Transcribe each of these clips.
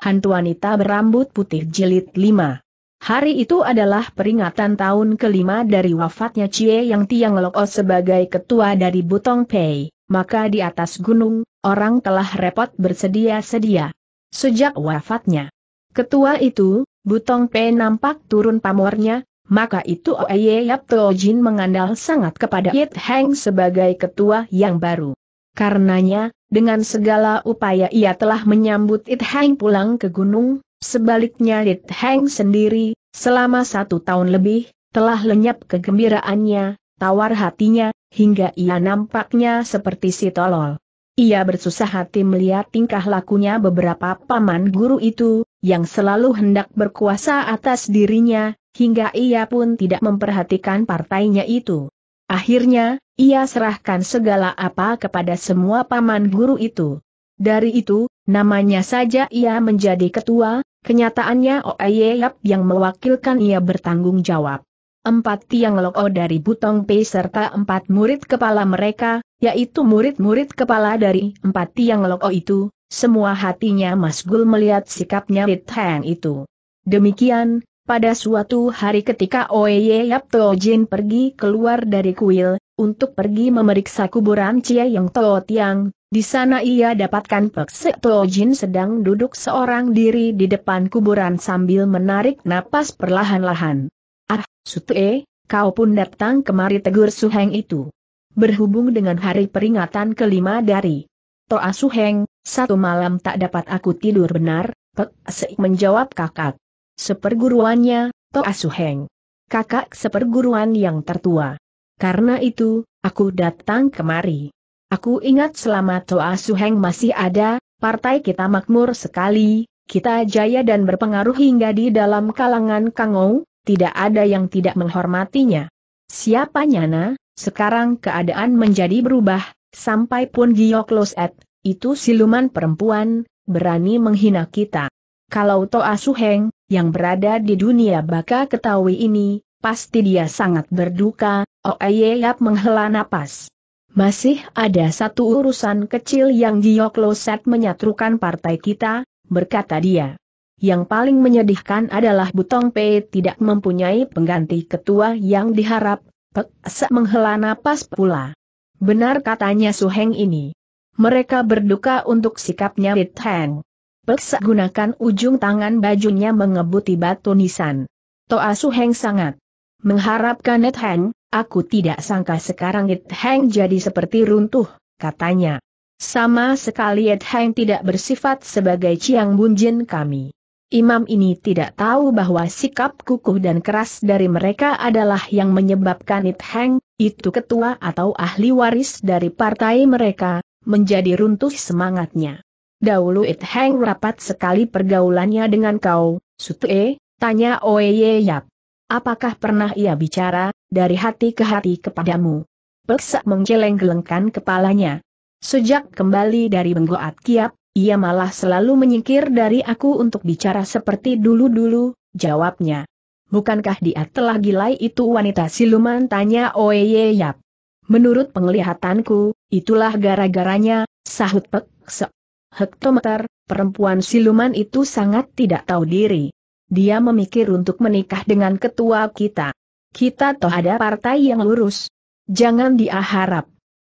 Hantu wanita berambut putih jilid 5. Hari itu adalah peringatan tahun kelima dari wafatnya Cie Yang Tiang Loko sebagai ketua dari Butong Pei, maka di atas gunung, orang telah repot bersedia-sedia. Sejak wafatnya, ketua itu, Butong Pei nampak turun pamornya, maka itu Oye Yap Jin mengandal sangat kepada Yit Heng sebagai ketua yang baru. Karenanya, dengan segala upaya ia telah menyambut It Heng pulang ke gunung, sebaliknya It Heng sendiri, selama satu tahun lebih, telah lenyap kegembiraannya, tawar hatinya, hingga ia nampaknya seperti si tolol. Ia bersusah hati melihat tingkah lakunya beberapa paman guru itu, yang selalu hendak berkuasa atas dirinya, hingga ia pun tidak memperhatikan partainya itu. Akhirnya, ia serahkan segala apa kepada semua paman guru itu. Dari itu, namanya saja ia menjadi ketua, kenyataannya Yap yang mewakilkan ia bertanggung jawab. Empat tiang loko dari Butong Pei serta empat murid kepala mereka, yaitu murid-murid kepala dari empat tiang loko itu, semua hatinya Mas Gul melihat sikapnya Rit Hang itu. Demikian, pada suatu hari ketika Oye Yap Tojin Jin pergi keluar dari kuil, untuk pergi memeriksa kuburan Cie Yang Toh Tiang, di sana ia dapatkan Pekse Toh Jin sedang duduk seorang diri di depan kuburan sambil menarik napas perlahan-lahan. Ah, Sute, kau pun datang kemari tegur Suheng itu. Berhubung dengan hari peringatan kelima dari Toa Suheng, satu malam tak dapat aku tidur benar, Pekse menjawab kakak seperguruannya, Toa Asuheng. Kakak seperguruan yang tertua. Karena itu, aku datang kemari. Aku ingat selama Toa Asuheng masih ada, partai kita makmur sekali, kita jaya dan berpengaruh hingga di dalam kalangan Kangou, tidak ada yang tidak menghormatinya. Siapa nyana, sekarang keadaan menjadi berubah, sampai pun Giok Loset, itu siluman perempuan, berani menghina kita. Kalau Toa ah Suheng, yang berada di dunia baka ketahui ini, pasti dia sangat berduka, Oeye oh, Yap menghela napas. Masih ada satu urusan kecil yang Giyok Loset menyatrukan partai kita, berkata dia. Yang paling menyedihkan adalah Butong Pe tidak mempunyai pengganti ketua yang diharap, Pek Se menghela napas pula. Benar katanya Suheng ini. Mereka berduka untuk sikapnya Bit Heng. Peksa gunakan ujung tangan bajunya mengebuti batu nisan. Toa Suheng sangat mengharapkan Net Heng, aku tidak sangka sekarang Net Heng jadi seperti runtuh, katanya. Sama sekali Net Heng tidak bersifat sebagai Ciang Bunjin kami. Imam ini tidak tahu bahwa sikap kukuh dan keras dari mereka adalah yang menyebabkan Net Heng, itu ketua atau ahli waris dari partai mereka, menjadi runtuh semangatnya. Dahulu It hang rapat sekali pergaulannya dengan kau, Sutue, tanya Oeye Yap. Apakah pernah ia bicara, dari hati ke hati kepadamu? Peksa menggeleng-gelengkan kepalanya. Sejak kembali dari Benggoat Kiap, ia malah selalu menyingkir dari aku untuk bicara seperti dulu-dulu, jawabnya. Bukankah dia telah gila itu wanita siluman tanya Oeye Yap. Menurut penglihatanku, itulah gara-garanya, sahut Peksa hektometer, perempuan siluman itu sangat tidak tahu diri. Dia memikir untuk menikah dengan ketua kita. Kita toh ada partai yang lurus. Jangan dia harap.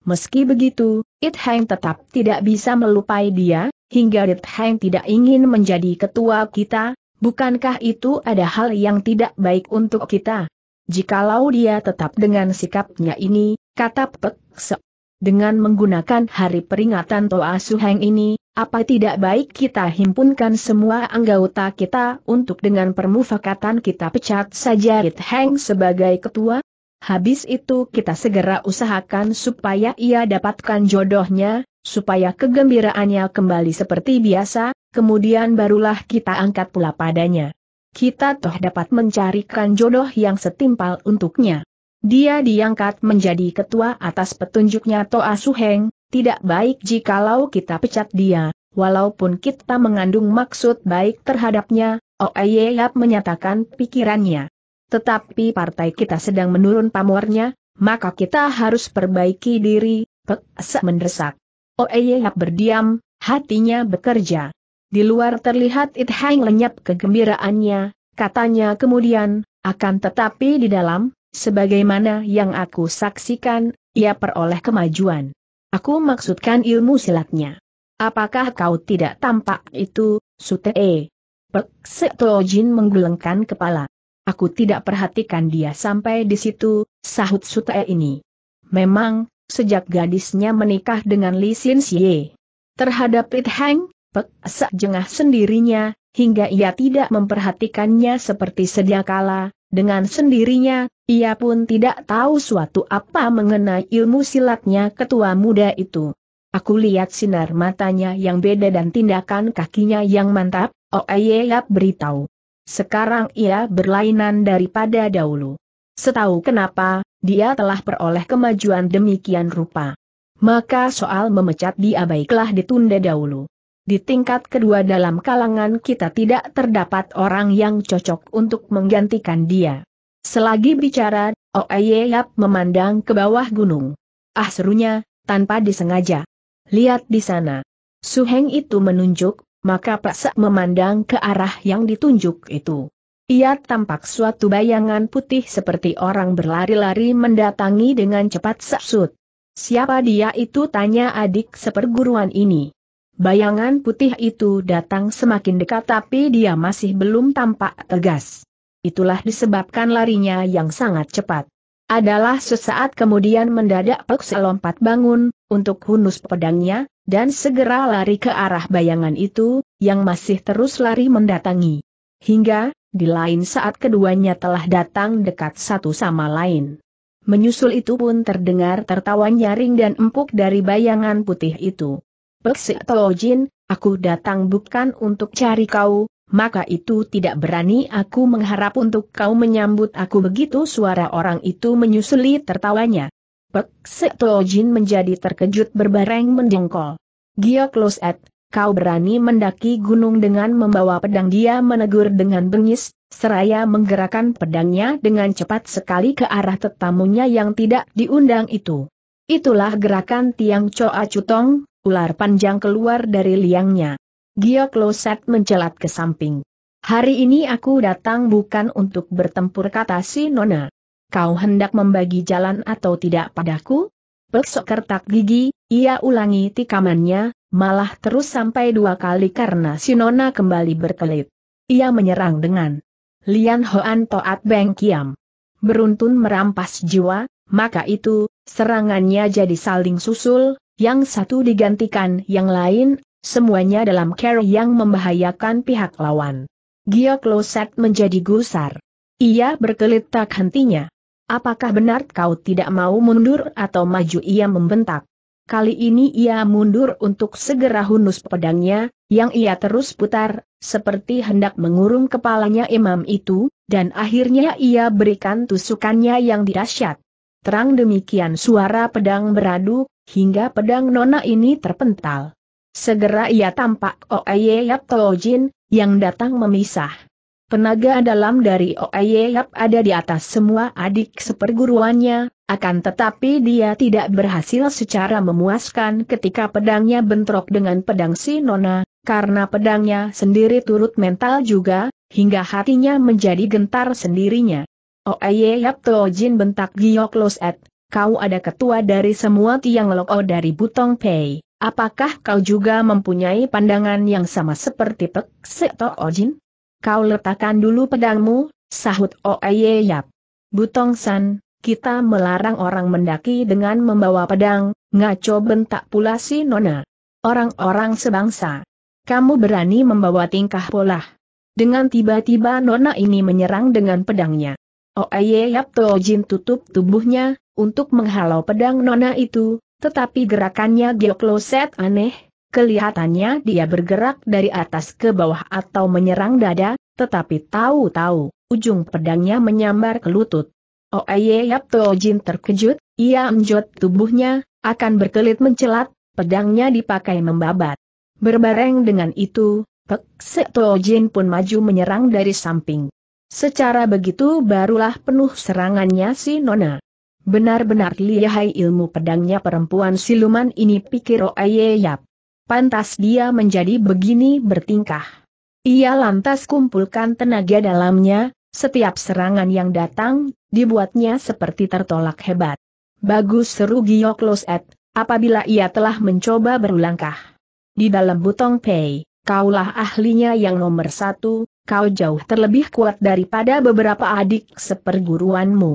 Meski begitu, It Heng tetap tidak bisa melupai dia, hingga It Heng tidak ingin menjadi ketua kita, bukankah itu ada hal yang tidak baik untuk kita? Jikalau dia tetap dengan sikapnya ini, kata Pek Sek, dengan menggunakan hari peringatan Toa Suheng ini, apa tidak baik kita himpunkan semua anggota kita untuk dengan permufakatan kita pecat saja It Heng sebagai ketua? Habis itu kita segera usahakan supaya ia dapatkan jodohnya, supaya kegembiraannya kembali seperti biasa, kemudian barulah kita angkat pula padanya. Kita toh dapat mencarikan jodoh yang setimpal untuknya. Dia diangkat menjadi ketua atas petunjuknya Toa Suheng, tidak baik jikalau kita pecat dia, walaupun kita mengandung maksud baik terhadapnya, Yap menyatakan pikirannya. Tetapi partai kita sedang menurun pamornya, maka kita harus perbaiki diri, Pek mendesak. Yap berdiam, hatinya bekerja. Di luar terlihat It Hang lenyap kegembiraannya, katanya kemudian, akan tetapi di dalam, Sebagaimana yang aku saksikan, ia peroleh kemajuan. Aku maksudkan ilmu silatnya. Apakah kau tidak tampak itu, Sutee? Pek Setojin menggelengkan kepala. Aku tidak perhatikan dia sampai di situ, sahut Sute ini. Memang, sejak gadisnya menikah dengan Li Xin Xie. Terhadap It Hang, Pek jengah sendirinya, hingga ia tidak memperhatikannya seperti sedia kala, dengan sendirinya, ia pun tidak tahu suatu apa mengenai ilmu silatnya ketua muda itu. Aku lihat sinar matanya yang beda dan tindakan kakinya yang mantap, Oeyeyap oh, iya, beritahu. Sekarang ia berlainan daripada dahulu. Setahu kenapa, dia telah peroleh kemajuan demikian rupa. Maka soal memecat diabaiklah ditunda dahulu. Di tingkat kedua dalam kalangan kita tidak terdapat orang yang cocok untuk menggantikan dia. Selagi bicara, Oeye oh Yap memandang ke bawah gunung. Ah serunya, tanpa disengaja. Lihat di sana. Suheng itu menunjuk, maka Pak memandang ke arah yang ditunjuk itu. Ia tampak suatu bayangan putih seperti orang berlari-lari mendatangi dengan cepat Saksut. Siapa dia itu tanya adik seperguruan ini. Bayangan putih itu datang semakin dekat tapi dia masih belum tampak tegas. Itulah disebabkan larinya yang sangat cepat. Adalah sesaat kemudian mendadak peluk lompat bangun, untuk hunus pedangnya, dan segera lari ke arah bayangan itu, yang masih terus lari mendatangi. Hingga, di lain saat keduanya telah datang dekat satu sama lain. Menyusul itu pun terdengar tertawa nyaring dan empuk dari bayangan putih itu. Peksi Tojin, aku datang bukan untuk cari kau, maka itu tidak berani aku mengharap untuk kau menyambut aku begitu suara orang itu menyusuli tertawanya. Pek Tojin menjadi terkejut berbareng mendengkol. Giok Loset, kau berani mendaki gunung dengan membawa pedang dia menegur dengan bengis, seraya menggerakkan pedangnya dengan cepat sekali ke arah tetamunya yang tidak diundang itu. Itulah gerakan Tiang Choa Cutong, ular panjang keluar dari liangnya. Giok Loset mencelat ke samping. Hari ini aku datang bukan untuk bertempur kata si Nona. Kau hendak membagi jalan atau tidak padaku? Besok kertak gigi, ia ulangi tikamannya, malah terus sampai dua kali karena si Nona kembali berkelit. Ia menyerang dengan Lian Hoan Toat Beng Kiam. Beruntun merampas jiwa, maka itu, serangannya jadi saling susul, yang satu digantikan yang lain, semuanya dalam care yang membahayakan pihak lawan. Gia Kloset menjadi gusar. Ia berkelit tak hentinya. Apakah benar kau tidak mau mundur atau maju ia membentak? Kali ini ia mundur untuk segera hunus pedangnya, yang ia terus putar, seperti hendak mengurung kepalanya imam itu, dan akhirnya ia berikan tusukannya yang dirasyat terang demikian suara pedang beradu, hingga pedang nona ini terpental. Segera ia tampak Oeye Yap Tojin yang datang memisah. Penaga dalam dari Oeye Yap ada di atas semua adik seperguruannya, akan tetapi dia tidak berhasil secara memuaskan ketika pedangnya bentrok dengan pedang si Nona, karena pedangnya sendiri turut mental juga, hingga hatinya menjadi gentar sendirinya. Oaye oh, Yap Jin bentak Giok Loset, kau ada ketua dari semua tiang loko dari Butong Pei, apakah kau juga mempunyai pandangan yang sama seperti Pek Seto Ojin? Kau letakkan dulu pedangmu, sahut Oeye Yap. Butong San, kita melarang orang mendaki dengan membawa pedang, ngaco bentak pula si Nona. Orang-orang sebangsa. Kamu berani membawa tingkah polah. Dengan tiba-tiba Nona ini menyerang dengan pedangnya. Oaye Yapto Jin tutup tubuhnya, untuk menghalau pedang nona itu, tetapi gerakannya Geokloset aneh, kelihatannya dia bergerak dari atas ke bawah atau menyerang dada, tetapi tahu-tahu, ujung pedangnya menyambar ke lutut. Oaye Yapto Jin terkejut, ia menjot tubuhnya, akan berkelit mencelat, pedangnya dipakai membabat. Berbareng dengan itu, Pek Tojin pun maju menyerang dari samping. Secara begitu barulah penuh serangannya si Nona. Benar-benar lihai ilmu pedangnya perempuan siluman ini pikir Oye Yap. Pantas dia menjadi begini bertingkah. Ia lantas kumpulkan tenaga dalamnya, setiap serangan yang datang, dibuatnya seperti tertolak hebat. Bagus seru giok Loset, apabila ia telah mencoba berulangkah. Di dalam butong pei, kaulah ahlinya yang nomor satu, kau jauh terlebih kuat daripada beberapa adik seperguruanmu.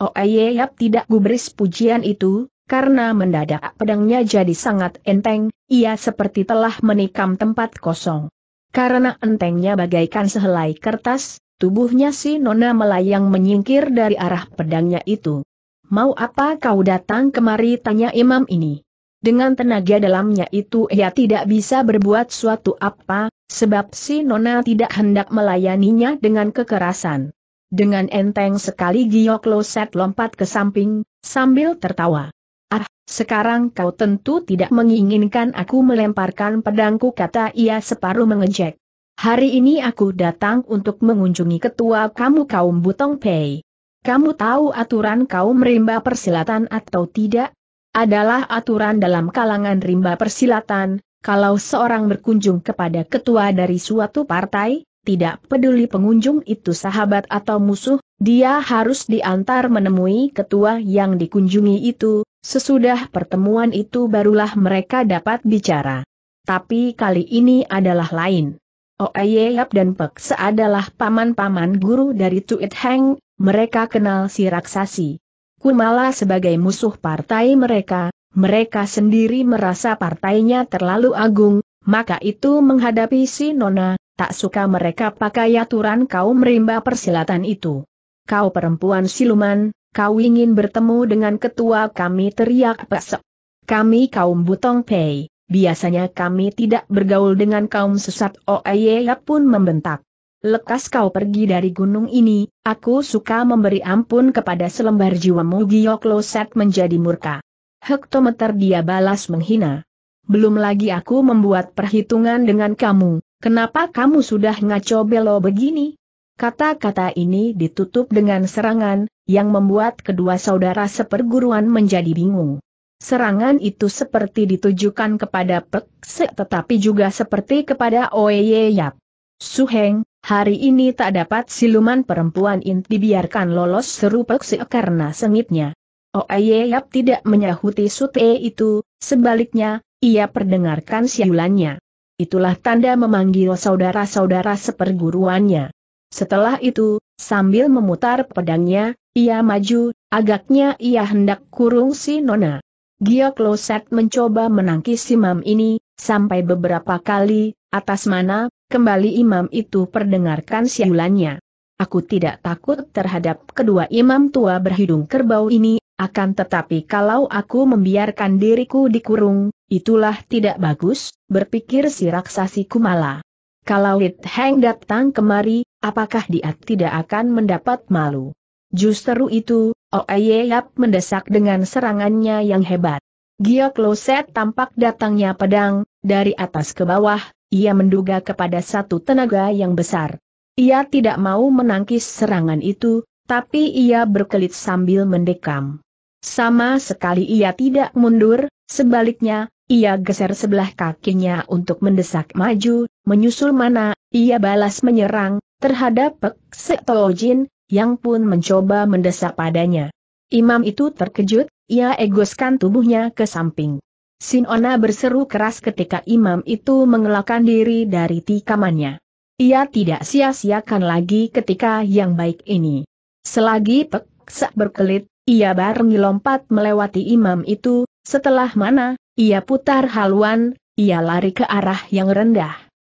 Oh eh, Yap tidak gubris pujian itu, karena mendadak pedangnya jadi sangat enteng, ia seperti telah menikam tempat kosong. Karena entengnya bagaikan sehelai kertas, tubuhnya si Nona melayang menyingkir dari arah pedangnya itu. Mau apa kau datang kemari tanya imam ini. Dengan tenaga dalamnya itu ia tidak bisa berbuat suatu apa, Sebab si Nona tidak hendak melayaninya dengan kekerasan. Dengan enteng sekali Giok Loset lompat ke samping, sambil tertawa. Ah, sekarang kau tentu tidak menginginkan aku melemparkan pedangku kata ia separuh mengejek. Hari ini aku datang untuk mengunjungi ketua kamu kaum Butong Pei. Kamu tahu aturan kaum rimba persilatan atau tidak? Adalah aturan dalam kalangan rimba persilatan, kalau seorang berkunjung kepada ketua dari suatu partai, tidak peduli pengunjung itu sahabat atau musuh, dia harus diantar menemui ketua yang dikunjungi itu, sesudah pertemuan itu barulah mereka dapat bicara. Tapi kali ini adalah lain. Yap dan Pek seadalah paman-paman guru dari Tuit Heng, mereka kenal si raksasi. Kumala sebagai musuh partai mereka, mereka sendiri merasa partainya terlalu agung, maka itu menghadapi si Nona, tak suka mereka pakai aturan kaum merimba persilatan itu. Kau perempuan siluman, kau ingin bertemu dengan ketua kami teriak pesek. Kami kaum Butong Pei, biasanya kami tidak bergaul dengan kaum sesat Oeya pun membentak. Lekas kau pergi dari gunung ini, aku suka memberi ampun kepada selembar jiwamu Gioklo Set menjadi murka. Hektometer dia balas menghina. Belum lagi aku membuat perhitungan dengan kamu, kenapa kamu sudah ngaco belo begini? Kata-kata ini ditutup dengan serangan, yang membuat kedua saudara seperguruan menjadi bingung. Serangan itu seperti ditujukan kepada Pek tetapi juga seperti kepada Oeye Yap. Suheng, hari ini tak dapat siluman perempuan inti dibiarkan lolos seru Pekse karena sengitnya. Oh, Yap tidak menyahuti sute itu, sebaliknya, ia perdengarkan siulannya. Itulah tanda memanggil saudara-saudara seperguruannya. Setelah itu, sambil memutar pedangnya, ia maju, agaknya ia hendak kurung si Nona. Gia kloset mencoba menangkis imam ini, sampai beberapa kali, atas mana, kembali imam itu perdengarkan siulannya. Aku tidak takut terhadap kedua imam tua berhidung kerbau ini, akan tetapi kalau aku membiarkan diriku dikurung, itulah tidak bagus, berpikir si raksasi Kumala. Kalau It Hang datang kemari, apakah dia tidak akan mendapat malu? Justru itu, Oe oh Yap mendesak dengan serangannya yang hebat. Gia Kloset tampak datangnya pedang, dari atas ke bawah, ia menduga kepada satu tenaga yang besar. Ia tidak mau menangkis serangan itu, tapi ia berkelit sambil mendekam. Sama sekali ia tidak mundur, sebaliknya, ia geser sebelah kakinya untuk mendesak maju, menyusul mana, ia balas menyerang, terhadap Pek Setojin, yang pun mencoba mendesak padanya. Imam itu terkejut, ia egoskan tubuhnya ke samping. Sinona berseru keras ketika imam itu mengelakkan diri dari tikamannya. Ia tidak sia-siakan lagi ketika yang baik ini. Selagi Pek berkelit, ia barengi lompat melewati imam itu, setelah mana, ia putar haluan, ia lari ke arah yang rendah.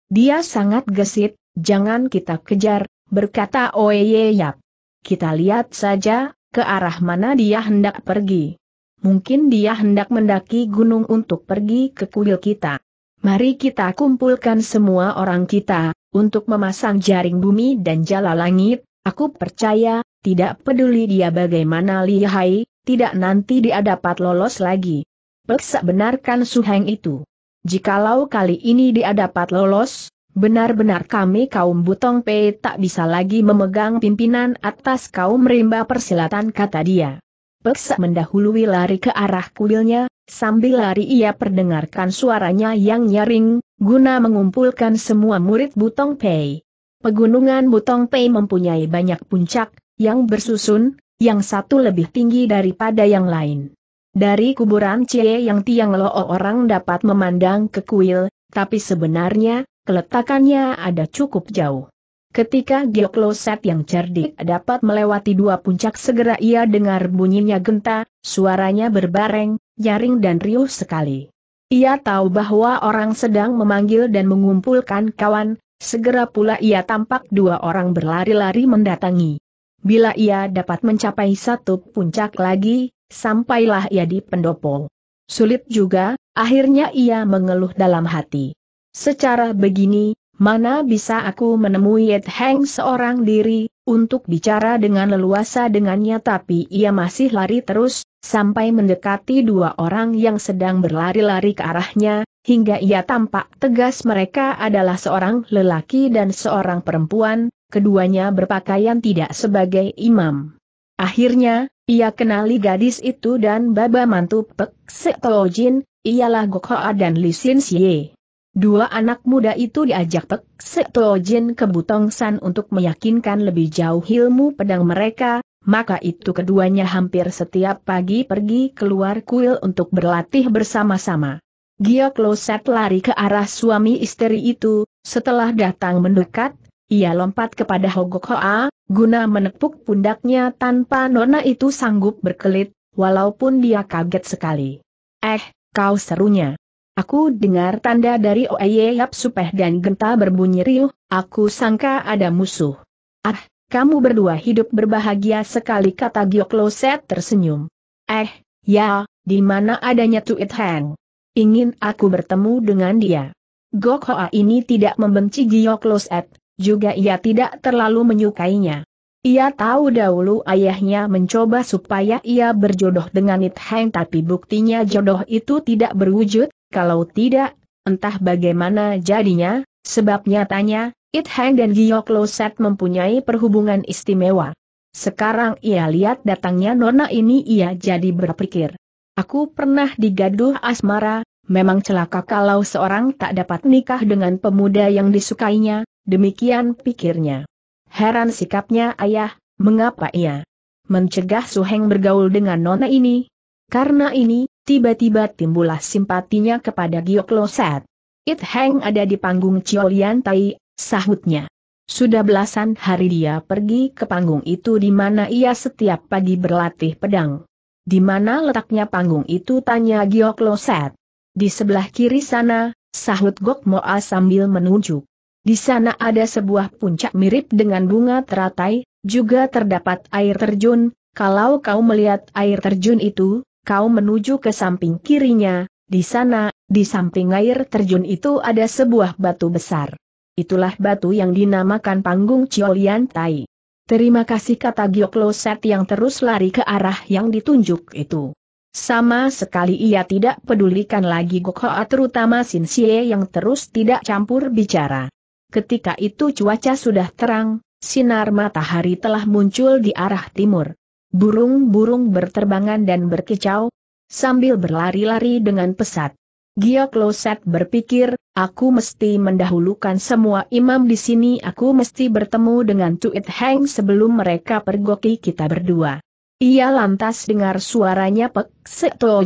Dia sangat gesit, jangan kita kejar, berkata Oye Yap. Kita lihat saja, ke arah mana dia hendak pergi. Mungkin dia hendak mendaki gunung untuk pergi ke kuil kita. Mari kita kumpulkan semua orang kita, untuk memasang jaring bumi dan jala langit, aku percaya, tidak peduli dia bagaimana lihai, tidak nanti dia dapat lolos lagi. Peksa benarkan Suheng itu. Jikalau kali ini dia dapat lolos, benar-benar kami kaum Butong Pei tak bisa lagi memegang pimpinan atas kaum rimba persilatan kata dia. Peksa mendahului lari ke arah kuilnya, sambil lari ia perdengarkan suaranya yang nyaring, guna mengumpulkan semua murid Butong Pei. Pegunungan Butong Pei mempunyai banyak puncak, yang bersusun, yang satu lebih tinggi daripada yang lain. Dari kuburan Cie yang Tiang Lo orang dapat memandang ke kuil, tapi sebenarnya, keletakannya ada cukup jauh. Ketika Geokloset yang cerdik dapat melewati dua puncak segera ia dengar bunyinya genta, suaranya berbareng, nyaring dan riuh sekali. Ia tahu bahwa orang sedang memanggil dan mengumpulkan kawan, segera pula ia tampak dua orang berlari-lari mendatangi. Bila ia dapat mencapai satu puncak lagi, sampailah ia di pendopo. Sulit juga, akhirnya ia mengeluh dalam hati. Secara begini, mana bisa aku menemui Ed Heng seorang diri, untuk bicara dengan leluasa dengannya tapi ia masih lari terus, sampai mendekati dua orang yang sedang berlari-lari ke arahnya, hingga ia tampak tegas mereka adalah seorang lelaki dan seorang perempuan, keduanya berpakaian tidak sebagai imam. Akhirnya, ia kenali gadis itu dan baba mantu Pek Jin, ialah Gokhoa dan Li Sin Xie. Dua anak muda itu diajak Pek Jin ke Butong San untuk meyakinkan lebih jauh ilmu pedang mereka, maka itu keduanya hampir setiap pagi pergi keluar kuil untuk berlatih bersama-sama. Gia Kloset lari ke arah suami istri itu, setelah datang mendekat, ia lompat kepada Hogok Hoa, guna menepuk pundaknya tanpa nona itu sanggup berkelit, walaupun dia kaget sekali. Eh, kau serunya. Aku dengar tanda dari Oeye Yap Supeh dan Genta berbunyi riuh, aku sangka ada musuh. Ah, kamu berdua hidup berbahagia sekali kata Gioklo Set tersenyum. Eh, ya, di mana adanya Tuit Heng? Ingin aku bertemu dengan dia. Gokhoa ini tidak membenci Gioklo juga ia tidak terlalu menyukainya. Ia tahu dahulu ayahnya mencoba supaya ia berjodoh dengan It Heng tapi buktinya jodoh itu tidak berwujud, kalau tidak, entah bagaimana jadinya, sebab nyatanya, It Heng dan Giyok Loset mempunyai perhubungan istimewa. Sekarang ia lihat datangnya nona ini ia jadi berpikir. Aku pernah digaduh asmara, memang celaka kalau seorang tak dapat nikah dengan pemuda yang disukainya, Demikian pikirnya. Heran sikapnya ayah, mengapa ia mencegah Suheng bergaul dengan nona ini? Karena ini, tiba-tiba timbullah simpatinya kepada Giok Loset. It Heng ada di panggung Ciolian Tai, sahutnya. Sudah belasan hari dia pergi ke panggung itu di mana ia setiap pagi berlatih pedang. Di mana letaknya panggung itu tanya Giok Loset. Di sebelah kiri sana, sahut Gok Moa sambil menunjuk. Di sana ada sebuah puncak mirip dengan bunga teratai, juga terdapat air terjun, kalau kau melihat air terjun itu, kau menuju ke samping kirinya, di sana, di samping air terjun itu ada sebuah batu besar. Itulah batu yang dinamakan panggung Ciolian Tai. Terima kasih kata Gioklo Set yang terus lari ke arah yang ditunjuk itu. Sama sekali ia tidak pedulikan lagi Gokhoa terutama Sin Xie yang terus tidak campur bicara. Ketika itu cuaca sudah terang, sinar matahari telah muncul di arah timur. Burung-burung berterbangan dan berkicau, sambil berlari-lari dengan pesat. Giok Loset berpikir, aku mesti mendahulukan semua imam di sini aku mesti bertemu dengan Tuit Heng sebelum mereka pergoki kita berdua. Ia lantas dengar suaranya Pek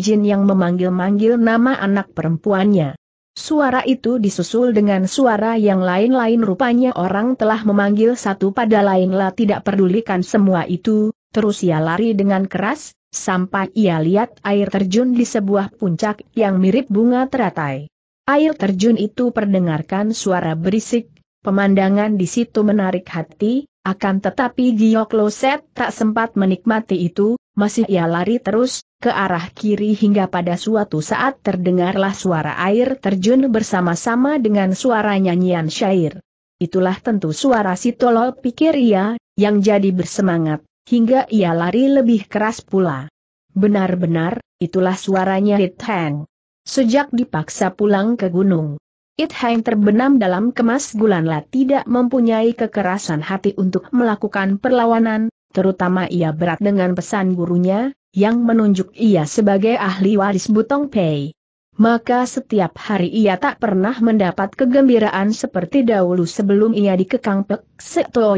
Jin yang memanggil-manggil nama anak perempuannya. Suara itu disusul dengan suara yang lain-lain rupanya orang telah memanggil satu pada lainlah tidak pedulikan semua itu, terus ia lari dengan keras, sampai ia lihat air terjun di sebuah puncak yang mirip bunga teratai. Air terjun itu perdengarkan suara berisik, pemandangan di situ menarik hati, akan tetapi Giok Loset tak sempat menikmati itu, masih ia lari terus, ke arah kiri hingga pada suatu saat terdengarlah suara air terjun bersama-sama dengan suara nyanyian syair. Itulah tentu suara si tolol pikir ia, yang jadi bersemangat, hingga ia lari lebih keras pula. Benar-benar, itulah suaranya It Hang. Sejak dipaksa pulang ke gunung, It Hang terbenam dalam kemas gulanlah tidak mempunyai kekerasan hati untuk melakukan perlawanan, terutama ia berat dengan pesan gurunya, yang menunjuk ia sebagai ahli waris Butong Pei. Maka setiap hari ia tak pernah mendapat kegembiraan seperti dahulu sebelum ia dikekang Pek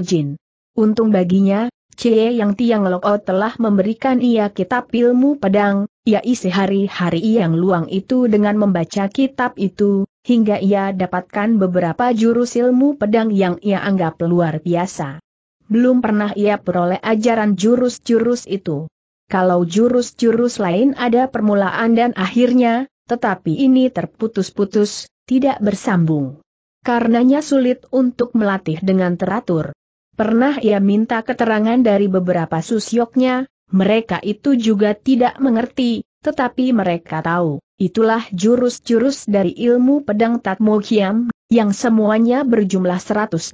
Jin. Untung baginya, Cie Yang Tiang Loko telah memberikan ia kitab ilmu pedang, ia isi hari-hari yang luang itu dengan membaca kitab itu, hingga ia dapatkan beberapa jurus ilmu pedang yang ia anggap luar biasa belum pernah ia peroleh ajaran jurus-jurus itu. Kalau jurus-jurus lain ada permulaan dan akhirnya, tetapi ini terputus-putus, tidak bersambung. Karenanya sulit untuk melatih dengan teratur. Pernah ia minta keterangan dari beberapa susyoknya, mereka itu juga tidak mengerti, tetapi mereka tahu, itulah jurus-jurus dari ilmu pedang Tatmo Kiam, yang semuanya berjumlah 108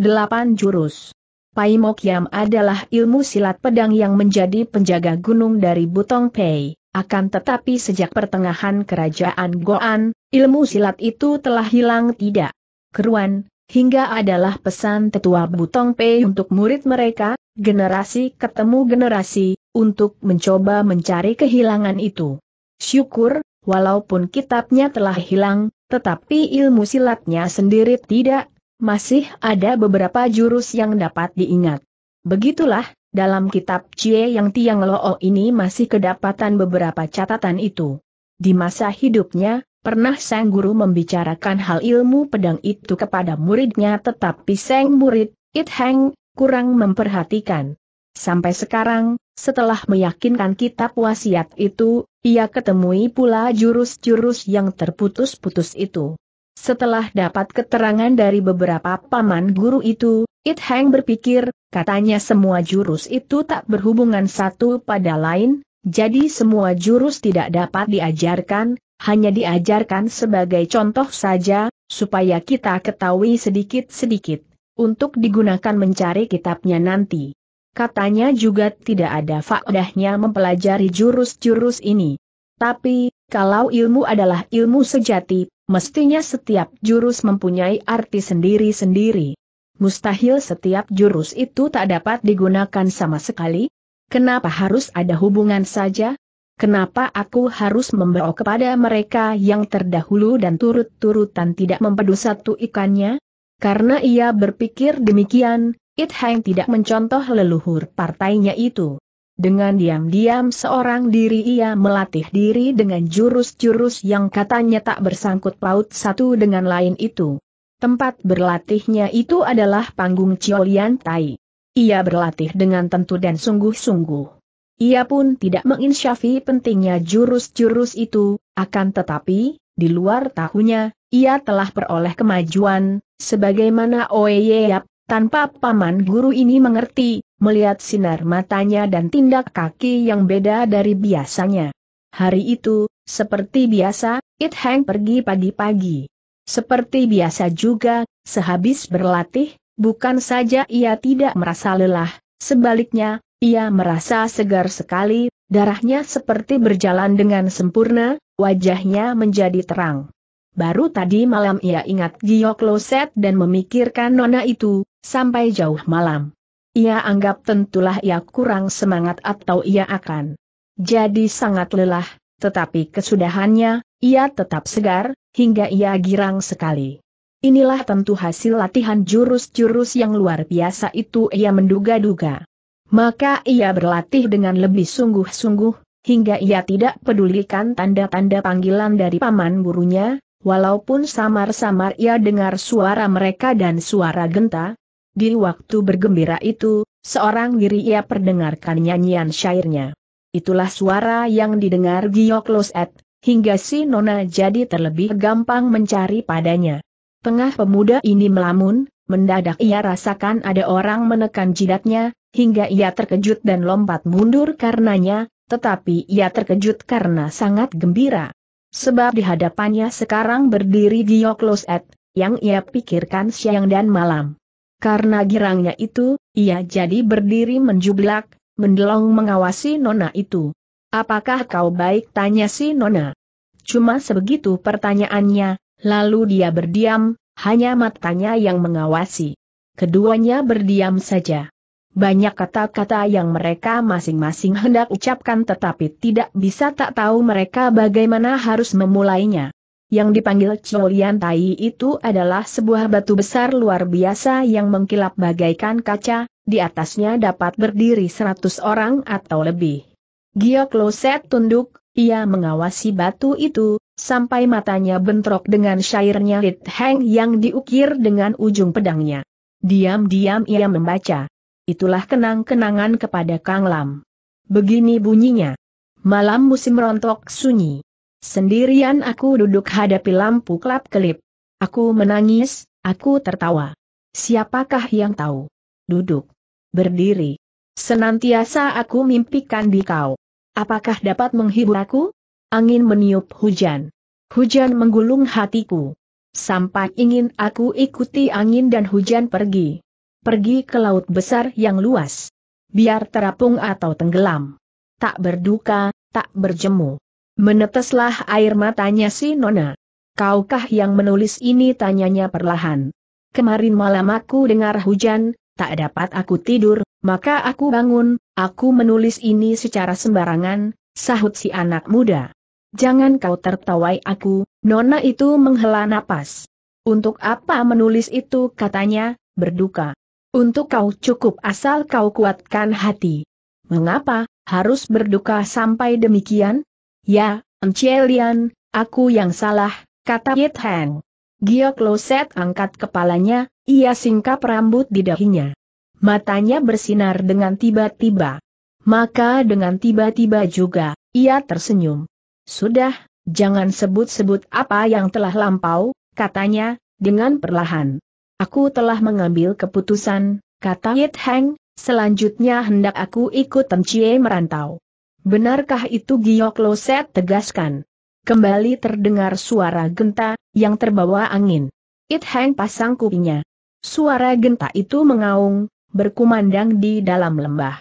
jurus. Yam adalah ilmu silat pedang yang menjadi penjaga gunung dari Butong Pei. Akan tetapi sejak pertengahan kerajaan Goan, ilmu silat itu telah hilang tidak. Keruan, hingga adalah pesan tetua Butong Pei untuk murid mereka, generasi ketemu generasi, untuk mencoba mencari kehilangan itu. Syukur, walaupun kitabnya telah hilang, tetapi ilmu silatnya sendiri tidak masih ada beberapa jurus yang dapat diingat. Begitulah, dalam kitab Cie Yang Tiang Loo ini masih kedapatan beberapa catatan itu. Di masa hidupnya, Pernah sang guru membicarakan hal ilmu pedang itu kepada muridnya tetapi sang murid, It Heng, kurang memperhatikan. Sampai sekarang, setelah meyakinkan kitab wasiat itu, ia ketemui pula jurus-jurus yang terputus-putus itu. Setelah dapat keterangan dari beberapa paman guru itu, It Hang berpikir, katanya semua jurus itu tak berhubungan satu pada lain, jadi semua jurus tidak dapat diajarkan, hanya diajarkan sebagai contoh saja, supaya kita ketahui sedikit-sedikit, untuk digunakan mencari kitabnya nanti. Katanya juga tidak ada faedahnya mempelajari jurus-jurus ini. Tapi, kalau ilmu adalah ilmu sejati, Mestinya setiap jurus mempunyai arti sendiri-sendiri. Mustahil setiap jurus itu tak dapat digunakan sama sekali? Kenapa harus ada hubungan saja? Kenapa aku harus membawa kepada mereka yang terdahulu dan turut-turutan tidak mempedu satu ikannya? Karena ia berpikir demikian, It Hang tidak mencontoh leluhur partainya itu. Dengan diam-diam seorang diri ia melatih diri dengan jurus-jurus yang katanya tak bersangkut paut satu dengan lain itu. Tempat berlatihnya itu adalah panggung Ciolian Tai. Ia berlatih dengan tentu dan sungguh-sungguh. Ia pun tidak menginsyafi pentingnya jurus-jurus itu, akan tetapi, di luar tahunya, ia telah peroleh kemajuan, sebagaimana Oeyeyap, tanpa paman guru ini mengerti, melihat sinar matanya dan tindak kaki yang beda dari biasanya. Hari itu, seperti biasa, It Hang pergi pagi-pagi. Seperti biasa juga, sehabis berlatih, bukan saja ia tidak merasa lelah, sebaliknya, ia merasa segar sekali, darahnya seperti berjalan dengan sempurna, wajahnya menjadi terang. Baru tadi malam ia ingat Giyok Loset dan memikirkan nona itu, sampai jauh malam. Ia anggap tentulah ia kurang semangat atau ia akan jadi sangat lelah, tetapi kesudahannya, ia tetap segar, hingga ia girang sekali. Inilah tentu hasil latihan jurus-jurus yang luar biasa itu ia menduga-duga. Maka ia berlatih dengan lebih sungguh-sungguh, hingga ia tidak pedulikan tanda-tanda panggilan dari paman gurunya, walaupun samar-samar ia dengar suara mereka dan suara genta, di waktu bergembira itu, seorang diri ia perdengarkan nyanyian syairnya. Itulah suara yang didengar Giyok Loset, hingga si Nona jadi terlebih gampang mencari padanya. Tengah pemuda ini melamun, mendadak ia rasakan ada orang menekan jidatnya, hingga ia terkejut dan lompat mundur karenanya, tetapi ia terkejut karena sangat gembira. Sebab di hadapannya sekarang berdiri Giyok Loset, yang ia pikirkan siang dan malam. Karena girangnya itu, ia jadi berdiri menjublak, mendelong mengawasi Nona itu. Apakah kau baik tanya si Nona? Cuma sebegitu pertanyaannya, lalu dia berdiam, hanya matanya yang mengawasi. Keduanya berdiam saja. Banyak kata-kata yang mereka masing-masing hendak ucapkan tetapi tidak bisa tak tahu mereka bagaimana harus memulainya. Yang dipanggil Cholian Tai itu adalah sebuah batu besar luar biasa yang mengkilap bagaikan kaca, di atasnya dapat berdiri seratus orang atau lebih. Giok Loset tunduk, ia mengawasi batu itu, sampai matanya bentrok dengan syairnya Lit Heng yang diukir dengan ujung pedangnya. Diam-diam ia membaca. Itulah kenang-kenangan kepada Kang Lam. Begini bunyinya. Malam musim rontok sunyi. Sendirian aku duduk hadapi lampu kelap-kelip. Aku menangis, aku tertawa. Siapakah yang tahu? Duduk. Berdiri. Senantiasa aku mimpikan di kau. Apakah dapat menghibur aku? Angin meniup hujan. Hujan menggulung hatiku. Sampai ingin aku ikuti angin dan hujan pergi. Pergi ke laut besar yang luas. Biar terapung atau tenggelam. Tak berduka, tak berjemu Meneteslah air matanya si Nona. Kaukah yang menulis ini tanyanya perlahan. Kemarin malam aku dengar hujan, tak dapat aku tidur, maka aku bangun, aku menulis ini secara sembarangan, sahut si anak muda. Jangan kau tertawai aku, Nona itu menghela napas. Untuk apa menulis itu katanya, berduka. Untuk kau cukup asal kau kuatkan hati. Mengapa, harus berduka sampai demikian? Ya, Encelian, aku yang salah, kata Yit Heng. Giok Loset angkat kepalanya, ia singkap rambut di dahinya. Matanya bersinar dengan tiba-tiba. Maka dengan tiba-tiba juga, ia tersenyum. Sudah, jangan sebut-sebut apa yang telah lampau, katanya, dengan perlahan. Aku telah mengambil keputusan, kata Yit Heng. selanjutnya hendak aku ikut Temcie merantau. Benarkah itu Giok Loset tegaskan? Kembali terdengar suara genta, yang terbawa angin. It Hang pasang kupingnya. Suara genta itu mengaung, berkumandang di dalam lembah.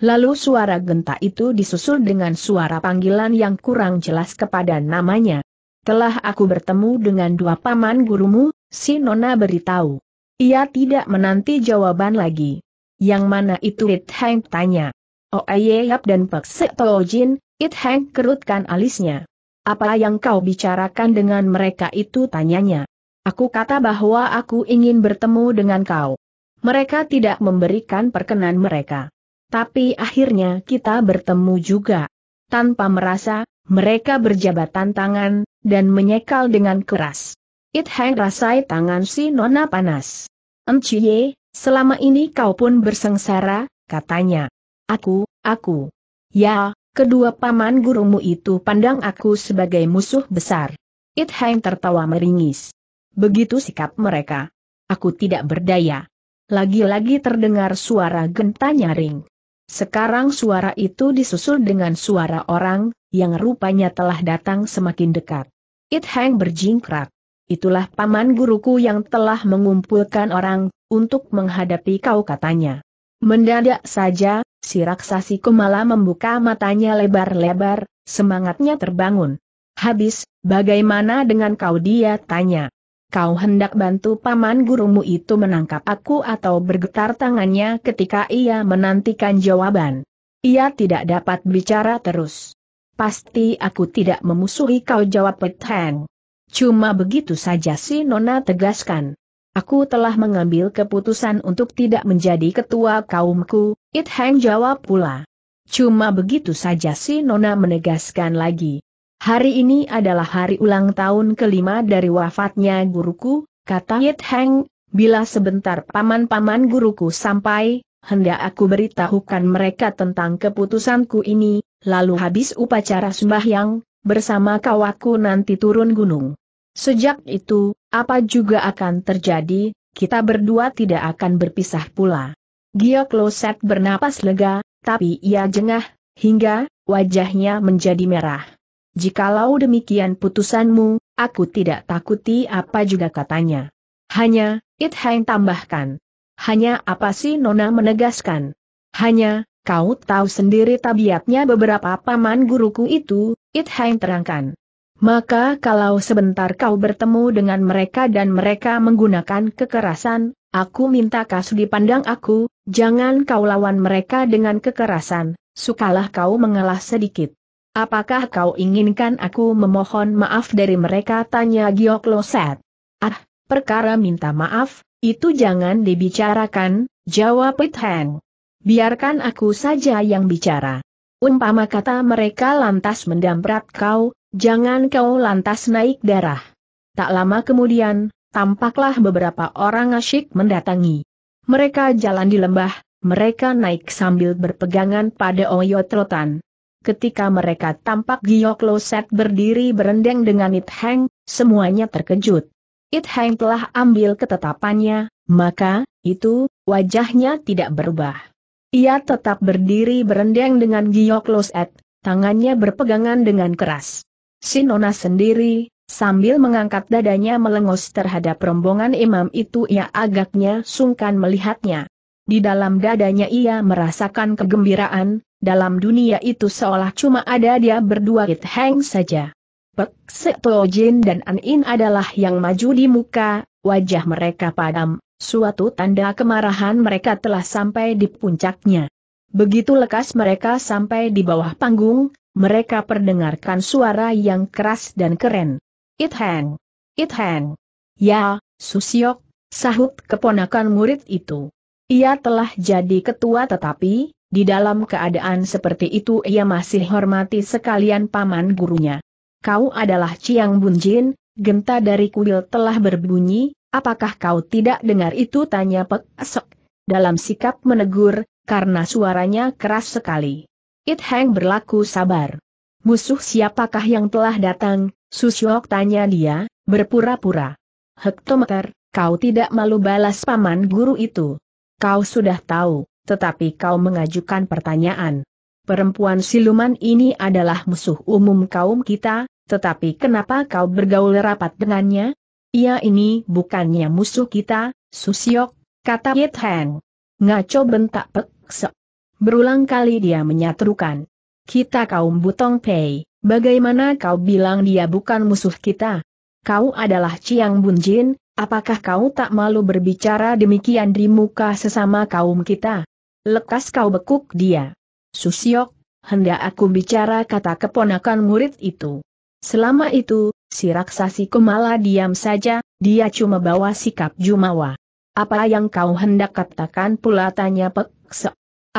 Lalu suara genta itu disusul dengan suara panggilan yang kurang jelas kepada namanya. Telah aku bertemu dengan dua paman gurumu, si Nona beritahu. Ia tidak menanti jawaban lagi. Yang mana itu It Hang tanya. Oeyap dan Pak Setojin, It Heng kerutkan alisnya. Apa yang kau bicarakan dengan mereka itu tanyanya. Aku kata bahwa aku ingin bertemu dengan kau. Mereka tidak memberikan perkenan mereka. Tapi akhirnya kita bertemu juga. Tanpa merasa, mereka berjabatan tangan, dan menyekal dengan keras. It Heng rasai tangan si Nona panas. Enciye, selama ini kau pun bersengsara, katanya. Aku, aku. Ya, kedua paman gurumu itu pandang aku sebagai musuh besar. It Hang tertawa meringis. Begitu sikap mereka. Aku tidak berdaya. Lagi-lagi terdengar suara genta nyaring. Sekarang suara itu disusul dengan suara orang, yang rupanya telah datang semakin dekat. It Hang berjingkrak. Itulah paman guruku yang telah mengumpulkan orang, untuk menghadapi kau katanya. Mendadak saja, Si raksasi Kumala membuka matanya lebar-lebar, semangatnya terbangun. Habis, bagaimana dengan kau dia tanya. Kau hendak bantu paman gurumu itu menangkap aku atau bergetar tangannya ketika ia menantikan jawaban. Ia tidak dapat bicara terus. Pasti aku tidak memusuhi kau jawab Pet Hang. Cuma begitu saja si Nona tegaskan. Aku telah mengambil keputusan untuk tidak menjadi ketua kaumku, It Hang jawab pula. Cuma begitu saja si Nona menegaskan lagi. Hari ini adalah hari ulang tahun kelima dari wafatnya guruku, kata It Hang, bila sebentar paman-paman guruku sampai, hendak aku beritahukan mereka tentang keputusanku ini, lalu habis upacara sembahyang, bersama kawaku nanti turun gunung. Sejak itu, apa juga akan terjadi, kita berdua tidak akan berpisah pula. Gio Kloset bernapas lega, tapi ia jengah, hingga wajahnya menjadi merah. Jikalau demikian putusanmu, aku tidak takuti apa juga katanya. Hanya, It Hang tambahkan. Hanya apa sih Nona menegaskan? Hanya, kau tahu sendiri tabiatnya beberapa paman guruku itu, It Hang terangkan. Maka kalau sebentar kau bertemu dengan mereka dan mereka menggunakan kekerasan, aku minta kau dipandang aku, jangan kau lawan mereka dengan kekerasan, sukalah kau mengalah sedikit. Apakah kau inginkan aku memohon maaf dari mereka? Tanya Giok Loset. Ah, perkara minta maaf, itu jangan dibicarakan, jawab Pit Heng. Biarkan aku saja yang bicara. Umpama kata mereka lantas mendamprat kau, Jangan kau lantas naik darah. Tak lama kemudian, tampaklah beberapa orang asyik mendatangi. Mereka jalan di lembah, mereka naik sambil berpegangan pada oyotrotan. Ketika mereka tampak Giok Loset berdiri berendeng dengan It Heng, semuanya terkejut. It Heng telah ambil ketetapannya, maka, itu, wajahnya tidak berubah. Ia tetap berdiri berendeng dengan Giok Loset, tangannya berpegangan dengan keras. Sinona sendiri, sambil mengangkat dadanya melengos terhadap rombongan imam itu ia agaknya sungkan melihatnya. Di dalam dadanya ia merasakan kegembiraan, dalam dunia itu seolah cuma ada dia berdua It hang saja. Pek Seto Jin dan An In adalah yang maju di muka, wajah mereka padam, suatu tanda kemarahan mereka telah sampai di puncaknya. Begitu lekas mereka sampai di bawah panggung, mereka perdengarkan suara yang keras dan keren. It hang! It hang! Ya, Susiok, sahut keponakan murid itu. Ia telah jadi ketua tetapi, di dalam keadaan seperti itu ia masih hormati sekalian paman gurunya. Kau adalah Ciang Bunjin, genta dari kuil telah berbunyi, apakah kau tidak dengar itu tanya Pek Esok. Dalam sikap menegur, karena suaranya keras sekali. It Heng berlaku sabar. Musuh siapakah yang telah datang, Susyok tanya dia, berpura-pura. Hektometer, kau tidak malu balas paman guru itu. Kau sudah tahu, tetapi kau mengajukan pertanyaan. Perempuan siluman ini adalah musuh umum kaum kita, tetapi kenapa kau bergaul rapat dengannya? Ia ini bukannya musuh kita, Susyok, kata Yit Heng. Ngaco bentak pekse. Berulang kali dia menyatukan, Kita kaum Butong Pei, bagaimana kau bilang dia bukan musuh kita? Kau adalah Chiang Bunjin, apakah kau tak malu berbicara demikian di muka sesama kaum kita? Lekas kau bekuk dia. Susiok, hendak aku bicara kata keponakan murid itu. Selama itu, si raksasi Kumala diam saja, dia cuma bawa sikap Jumawa. Apa yang kau hendak katakan pula tanya Pek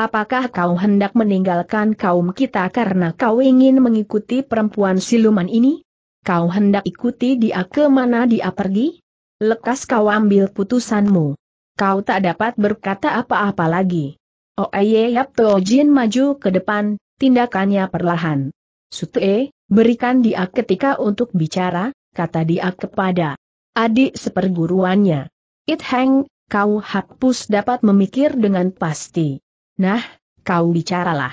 Apakah kau hendak meninggalkan kaum kita karena kau ingin mengikuti perempuan siluman ini? Kau hendak ikuti dia ke mana dia pergi? Lekas kau ambil putusanmu. Kau tak dapat berkata apa-apa lagi. Oeye oh, eh, eh, Yap eh, Tojin maju ke depan, tindakannya perlahan. Sute, berikan dia ketika untuk bicara, kata dia kepada adik seperguruannya. It Heng, kau hapus dapat memikir dengan pasti. Nah, kau bicaralah.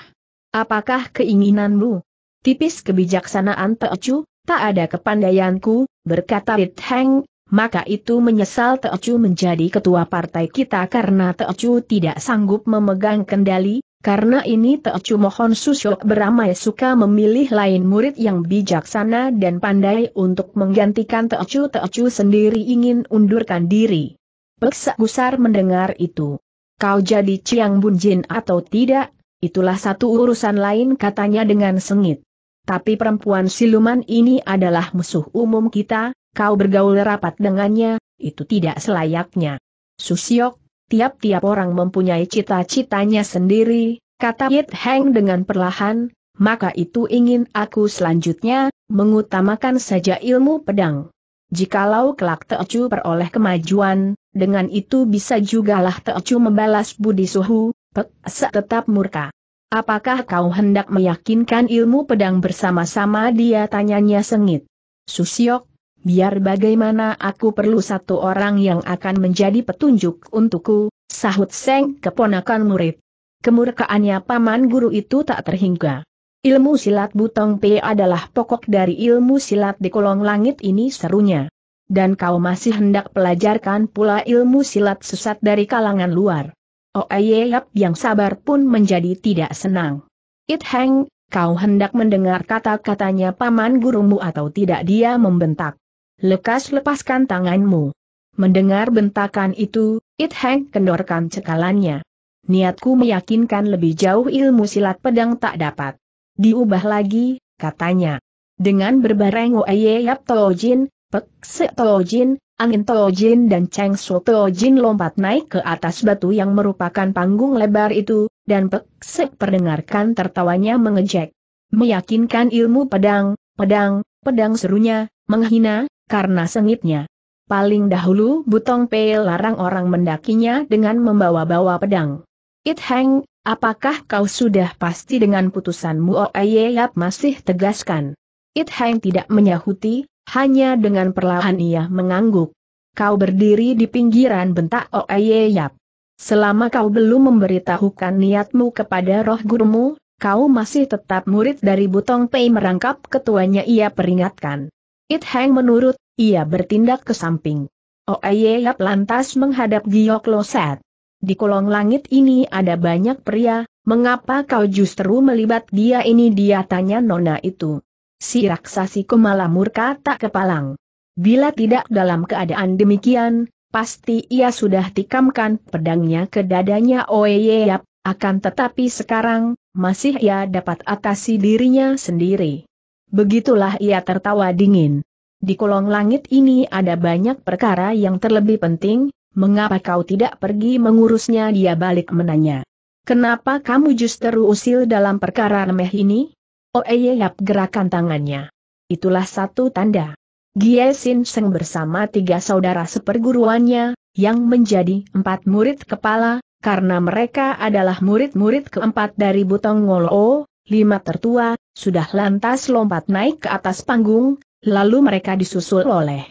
Apakah keinginanmu? Tipis kebijaksanaan Teocu, tak ada kepandaianku, berkata Rit Heng, maka itu menyesal Teocu menjadi ketua partai kita karena Teocu tidak sanggup memegang kendali, karena ini Teocu mohon susuk beramai suka memilih lain murid yang bijaksana dan pandai untuk menggantikan Teocu Teocu sendiri ingin undurkan diri. Peksa Gusar mendengar itu. Kau jadi Chiang Bunjin atau tidak, itulah satu urusan lain katanya dengan sengit. Tapi perempuan siluman ini adalah musuh umum kita, kau bergaul rapat dengannya, itu tidak selayaknya. Susiok, tiap-tiap orang mempunyai cita-citanya sendiri, kata Yit Heng dengan perlahan, maka itu ingin aku selanjutnya, mengutamakan saja ilmu pedang. Jikalau kelak Teocu peroleh kemajuan, dengan itu bisa jugalah Teocu membalas budi suhu, Pek tetap murka. Apakah kau hendak meyakinkan ilmu pedang bersama-sama dia tanyanya sengit. Susiok, biar bagaimana aku perlu satu orang yang akan menjadi petunjuk untukku, sahut Seng keponakan murid. Kemurkaannya paman guru itu tak terhingga. Ilmu silat Butong P adalah pokok dari ilmu silat di kolong langit ini serunya. Dan kau masih hendak pelajarkan pula ilmu silat sesat dari kalangan luar. Oh Oeyap iya, yang sabar pun menjadi tidak senang. It Heng, kau hendak mendengar kata-katanya paman gurumu atau tidak dia membentak. Lekas lepaskan tanganmu. Mendengar bentakan itu, It Heng kendorkan cekalannya. Niatku meyakinkan lebih jauh ilmu silat pedang tak dapat Diubah lagi, katanya. Dengan berbareng Oye Yap Tojin, Pek Se Tojin, Angin Tojin dan Cheng Su Tojin lompat naik ke atas batu yang merupakan panggung lebar itu, dan Pek Se perdengarkan tertawanya mengejek. Meyakinkan ilmu pedang, pedang, pedang serunya, menghina, karena sengitnya. Paling dahulu Butong Pei larang orang mendakinya dengan membawa-bawa pedang. It Heng, Apakah kau sudah pasti dengan putusanmu Oye oh, Yap masih tegaskan? It Hang tidak menyahuti, hanya dengan perlahan ia mengangguk. Kau berdiri di pinggiran bentak Oye oh, Yap. Selama kau belum memberitahukan niatmu kepada roh gurumu, kau masih tetap murid dari Butong Pei merangkap ketuanya ia peringatkan. It Hang menurut, ia bertindak ke samping. Oye oh, Yap lantas menghadap Giok Loset. Di kolong langit ini ada banyak pria, mengapa kau justru melibat dia ini dia tanya nona itu. Si raksasi kemala murka tak kepalang. Bila tidak dalam keadaan demikian, pasti ia sudah tikamkan pedangnya ke dadanya Oeyeyap, akan tetapi sekarang, masih ia dapat atasi dirinya sendiri. Begitulah ia tertawa dingin. Di kolong langit ini ada banyak perkara yang terlebih penting, mengapa kau tidak pergi mengurusnya dia balik menanya. Kenapa kamu justru usil dalam perkara remeh ini? Oh, iya, yap gerakan tangannya. Itulah satu tanda. Giesin Seng bersama tiga saudara seperguruannya, yang menjadi empat murid kepala, karena mereka adalah murid-murid keempat dari Butong Ngolo, lima tertua, sudah lantas lompat naik ke atas panggung, lalu mereka disusul oleh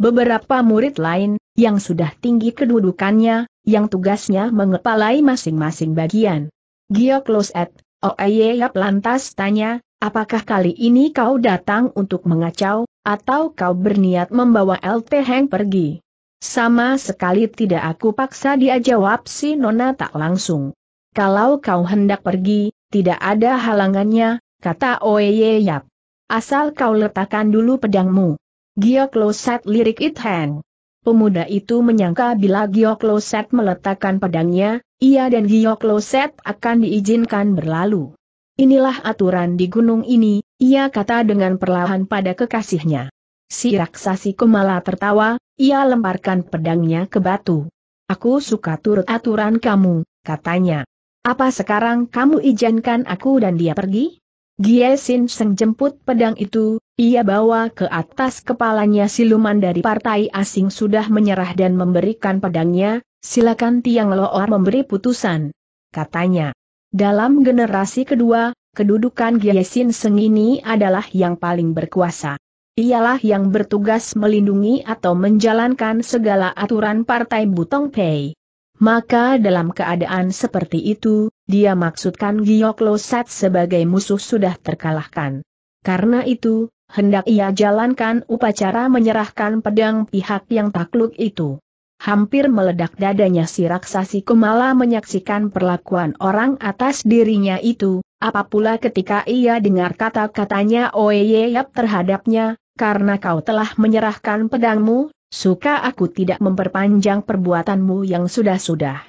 beberapa murid lain, yang sudah tinggi kedudukannya, yang tugasnya mengepalai masing-masing bagian. Giok Loset, Oeyeyap lantas tanya, apakah kali ini kau datang untuk mengacau, atau kau berniat membawa LT Heng pergi? Sama sekali tidak aku paksa dia jawab si Nona tak langsung. Kalau kau hendak pergi, tidak ada halangannya, kata Oeyeyap. Asal kau letakkan dulu pedangmu. Giok Loset lirik It Heng. Pemuda itu menyangka bila Loset meletakkan pedangnya, ia dan Loset akan diizinkan berlalu. Inilah aturan di gunung ini, ia kata dengan perlahan pada kekasihnya. Si raksasi Kumala tertawa, ia lemparkan pedangnya ke batu. Aku suka turut aturan kamu, katanya. Apa sekarang kamu izinkan aku dan dia pergi? Giesin Seng pedang itu, ia bawa ke atas kepalanya siluman dari partai asing sudah menyerah dan memberikan pedangnya, silakan Tiang Loor memberi putusan. Katanya. Dalam generasi kedua, kedudukan Giesin Seng ini adalah yang paling berkuasa. Ialah yang bertugas melindungi atau menjalankan segala aturan partai Butong Pei. Maka dalam keadaan seperti itu, dia maksudkan Giyok Losat sebagai musuh sudah terkalahkan. Karena itu, hendak ia jalankan upacara menyerahkan pedang pihak yang takluk itu. Hampir meledak dadanya si raksasi Kumala menyaksikan perlakuan orang atas dirinya itu, Apapula ketika ia dengar kata-katanya Oeyeyap terhadapnya, karena kau telah menyerahkan pedangmu, suka aku tidak memperpanjang perbuatanmu yang sudah-sudah.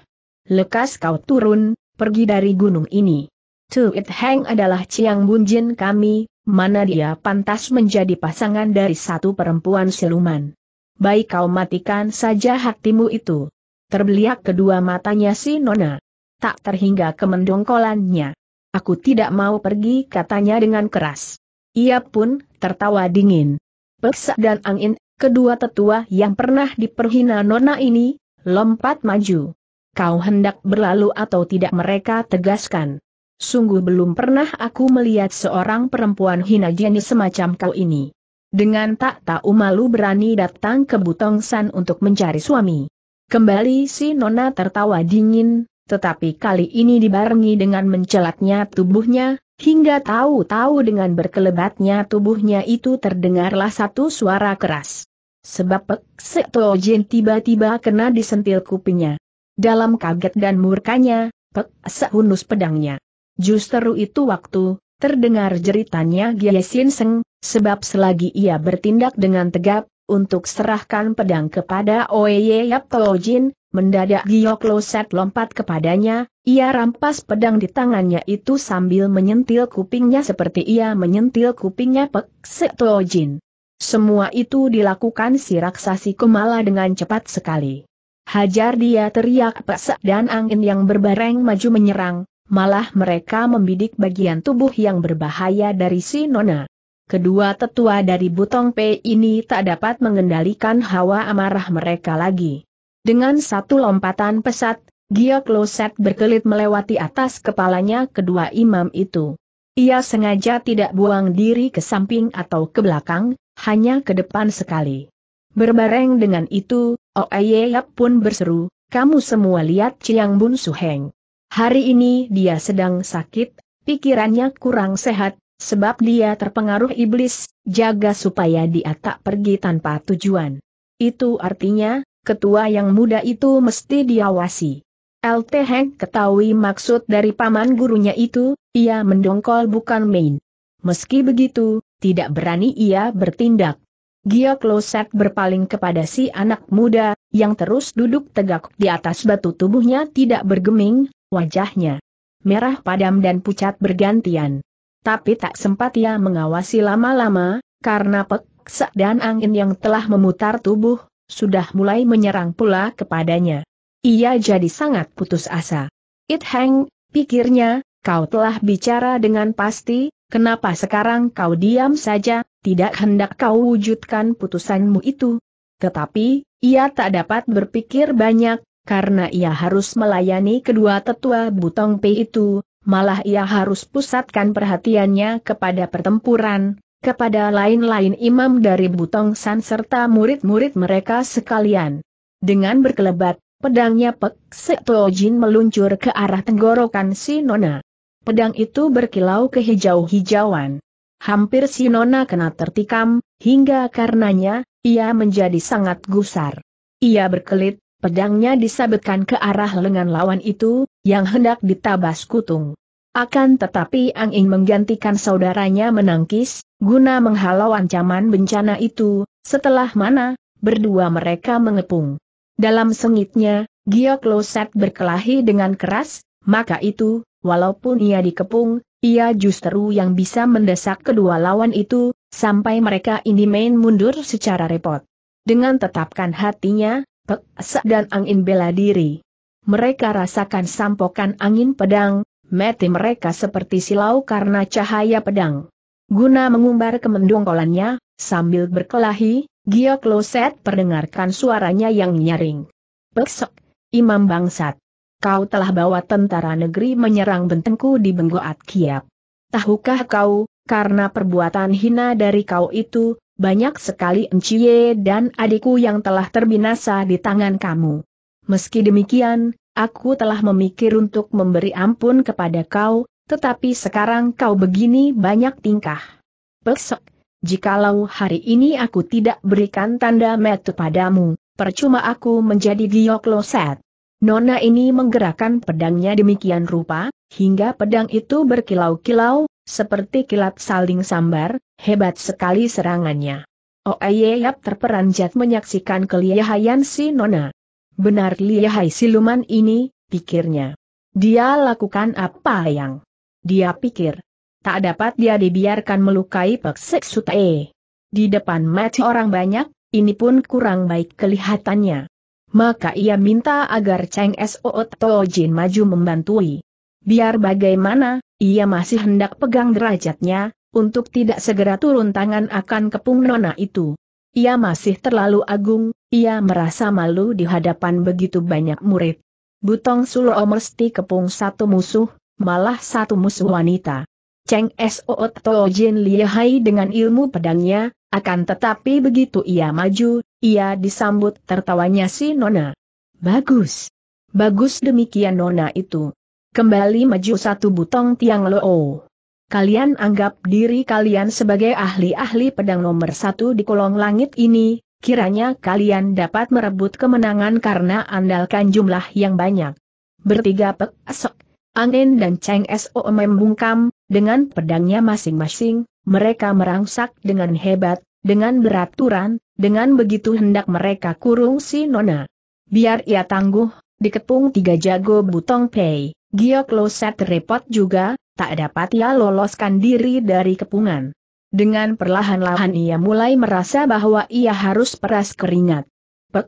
Lekas kau turun, pergi dari gunung ini. Tuit Heng adalah Ciang Bunjin kami, mana dia pantas menjadi pasangan dari satu perempuan siluman. Baik kau matikan saja hatimu itu. Terbeliak kedua matanya si Nona. Tak terhingga kemendongkolannya. Aku tidak mau pergi katanya dengan keras. Ia pun tertawa dingin. Peksa dan angin, kedua tetua yang pernah diperhina Nona ini, lompat maju. Kau hendak berlalu atau tidak mereka tegaskan. Sungguh belum pernah aku melihat seorang perempuan hina jenis semacam kau ini. Dengan tak tahu malu berani datang ke Butong San untuk mencari suami. Kembali si Nona tertawa dingin, tetapi kali ini dibarengi dengan mencelatnya tubuhnya, hingga tahu-tahu dengan berkelebatnya tubuhnya itu terdengarlah satu suara keras. Sebab Sektojen tiba-tiba kena disentil kupingnya. Dalam kaget dan murkanya, Pek Sehunus pedangnya. Justru itu waktu, terdengar jeritannya Gia Sin Seng, sebab selagi ia bertindak dengan tegap, untuk serahkan pedang kepada Oeye Yap Tojin, mendadak Giok Loset lompat kepadanya, ia rampas pedang di tangannya itu sambil menyentil kupingnya seperti ia menyentil kupingnya Pek Sek Tojin. Semua itu dilakukan si raksasi Kumala dengan cepat sekali. Hajar dia teriak pesek dan angin yang berbareng maju menyerang, malah mereka membidik bagian tubuh yang berbahaya dari si Nona. Kedua tetua dari Butong P ini tak dapat mengendalikan hawa amarah mereka lagi. Dengan satu lompatan pesat, Giok Kloset berkelit melewati atas kepalanya kedua imam itu. Ia sengaja tidak buang diri ke samping atau ke belakang, hanya ke depan sekali. Berbareng dengan itu, Oeyeyap pun berseru, kamu semua lihat Chiang Bun Suheng. Hari ini dia sedang sakit, pikirannya kurang sehat, sebab dia terpengaruh iblis, jaga supaya dia tak pergi tanpa tujuan. Itu artinya, ketua yang muda itu mesti diawasi. LT Heng ketahui maksud dari paman gurunya itu, ia mendongkol bukan main. Meski begitu, tidak berani ia bertindak. Gia Kloset berpaling kepada si anak muda, yang terus duduk tegak di atas batu tubuhnya tidak bergeming, wajahnya merah padam dan pucat bergantian. Tapi tak sempat ia mengawasi lama-lama, karena peksa dan angin yang telah memutar tubuh, sudah mulai menyerang pula kepadanya. Ia jadi sangat putus asa. It Heng, pikirnya, kau telah bicara dengan pasti, kenapa sekarang kau diam saja, tidak hendak kau wujudkan putusanmu itu. Tetapi, ia tak dapat berpikir banyak, karena ia harus melayani kedua tetua Butong Pei itu, malah ia harus pusatkan perhatiannya kepada pertempuran, kepada lain-lain imam dari Butong San serta murid-murid mereka sekalian. Dengan berkelebat, pedangnya Pek Jin meluncur ke arah tenggorokan si Nona. Pedang itu berkilau ke hijau hijauan Hampir si Nona kena tertikam, hingga karenanya, ia menjadi sangat gusar. Ia berkelit, pedangnya disabetkan ke arah lengan lawan itu, yang hendak ditabas kutung. Akan tetapi Angin menggantikan saudaranya menangkis, guna menghalau ancaman bencana itu, setelah mana, berdua mereka mengepung. Dalam sengitnya, Giok Loset berkelahi dengan keras, maka itu, walaupun ia dikepung, ia justru yang bisa mendesak kedua lawan itu, sampai mereka ini main mundur secara repot. Dengan tetapkan hatinya, Peksek dan angin bela diri. Mereka rasakan sampokan angin pedang, mati mereka seperti silau karena cahaya pedang. Guna mengumbar kemendungkolannya, sambil berkelahi, Gio Kloset perdengarkan suaranya yang nyaring. Peksek, Imam Bangsat. Kau telah bawa tentara negeri menyerang bentengku di Benggoat Kiap. Tahukah kau, karena perbuatan hina dari kau itu, banyak sekali Enciye dan adikku yang telah terbinasa di tangan kamu. Meski demikian, aku telah memikir untuk memberi ampun kepada kau, tetapi sekarang kau begini banyak tingkah. Pesek, jikalau hari ini aku tidak berikan tanda metu padamu, percuma aku menjadi loset. Nona ini menggerakkan pedangnya demikian rupa, hingga pedang itu berkilau-kilau, seperti kilat saling sambar, Hebat sekali serangannya. Oh Oeyeyap iya, terperanjat menyaksikan kelihayan si Nona. Benar lihai siluman ini, pikirnya. Dia lakukan apa yang dia pikir. Tak dapat dia dibiarkan melukai Peksek Sutae. Di depan mati orang banyak, ini pun kurang baik kelihatannya. Maka ia minta agar Cheng Soo Tojin maju membantui. Biar bagaimana, ia masih hendak pegang derajatnya, untuk tidak segera turun tangan akan kepung nona itu. Ia masih terlalu agung, ia merasa malu di hadapan begitu banyak murid. Butong Sulo mesti kepung satu musuh, malah satu musuh wanita. Cheng Soot Toh Jin Liahai dengan ilmu pedangnya, akan tetapi begitu ia maju, ia disambut tertawanya si Nona. Bagus. Bagus demikian Nona itu. Kembali maju satu butong tiang loo kalian anggap diri kalian sebagai ahli-ahli pedang nomor satu di kolong langit ini, kiranya kalian dapat merebut kemenangan karena andalkan jumlah yang banyak. Bertiga Pek Esok, Angin dan ceng So membungkam, dengan pedangnya masing-masing, mereka merangsak dengan hebat, dengan beraturan, dengan begitu hendak mereka kurung si Nona. Biar ia tangguh, dikepung tiga jago butong pei, Giok Loset repot juga, tak dapat ia loloskan diri dari kepungan. Dengan perlahan-lahan ia mulai merasa bahwa ia harus peras keringat. Pek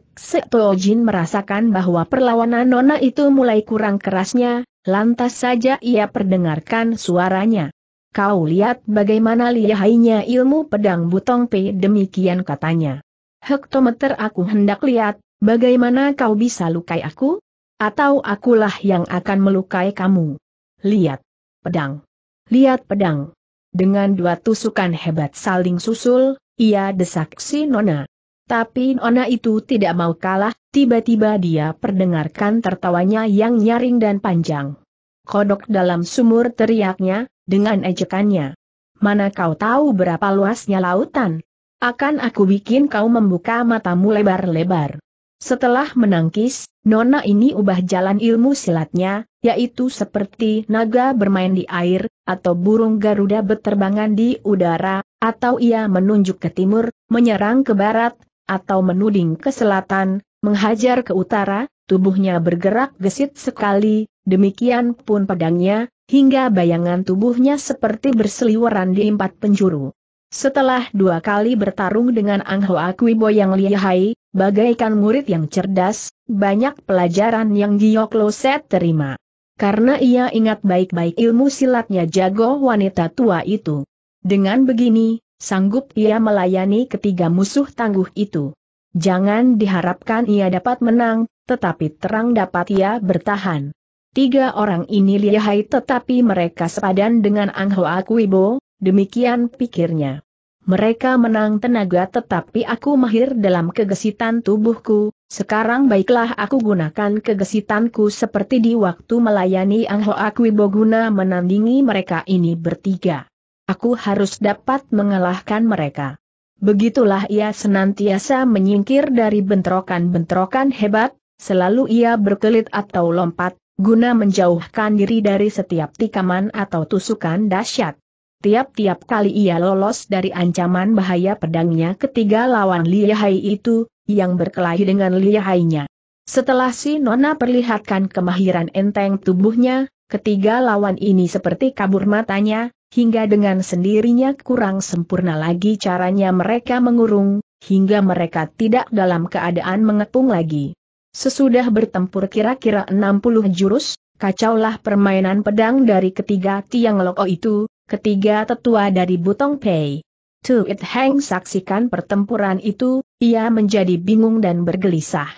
Jin merasakan bahwa perlawanan Nona itu mulai kurang kerasnya, lantas saja ia perdengarkan suaranya. Kau lihat bagaimana lihainya ilmu pedang butong pei demikian katanya. Hektometer aku hendak lihat, Bagaimana kau bisa lukai aku? Atau akulah yang akan melukai kamu? Lihat. Pedang. Lihat pedang. Dengan dua tusukan hebat saling susul, ia desak si Nona. Tapi Nona itu tidak mau kalah, tiba-tiba dia perdengarkan tertawanya yang nyaring dan panjang. Kodok dalam sumur teriaknya, dengan ejekannya. Mana kau tahu berapa luasnya lautan? Akan aku bikin kau membuka matamu lebar-lebar. Setelah menangkis, Nona ini ubah jalan ilmu silatnya, yaitu seperti naga bermain di air, atau burung Garuda berterbangan di udara, atau ia menunjuk ke timur, menyerang ke barat, atau menuding ke selatan, menghajar ke utara, tubuhnya bergerak gesit sekali, demikian pun pedangnya, hingga bayangan tubuhnya seperti berseliweran di empat penjuru. Setelah dua kali bertarung dengan Ang Hoa Kwibo yang lihai, Bagaikan murid yang cerdas, banyak pelajaran yang Gioklo Set terima. Karena ia ingat baik-baik ilmu silatnya jago wanita tua itu. Dengan begini, sanggup ia melayani ketiga musuh tangguh itu. Jangan diharapkan ia dapat menang, tetapi terang dapat ia bertahan. Tiga orang ini lihai tetapi mereka sepadan dengan Ang Hoa Kuibo, demikian pikirnya mereka menang tenaga tetapi aku mahir dalam kegesitan tubuhku, sekarang baiklah aku gunakan kegesitanku seperti di waktu melayani Ang Akwi Boguna menandingi mereka ini bertiga. Aku harus dapat mengalahkan mereka. Begitulah ia senantiasa menyingkir dari bentrokan-bentrokan hebat, selalu ia berkelit atau lompat, guna menjauhkan diri dari setiap tikaman atau tusukan dahsyat. Tiap-tiap kali ia lolos dari ancaman bahaya pedangnya ketiga lawan Liyahai itu, yang berkelahi dengan Liyahainya. Setelah si Nona perlihatkan kemahiran enteng tubuhnya, ketiga lawan ini seperti kabur matanya, hingga dengan sendirinya kurang sempurna lagi caranya mereka mengurung, hingga mereka tidak dalam keadaan mengepung lagi. Sesudah bertempur kira-kira 60 jurus, kacaulah permainan pedang dari ketiga tiang loko itu, ketiga tetua dari Butong Pei. It Heng saksikan pertempuran itu, ia menjadi bingung dan bergelisah.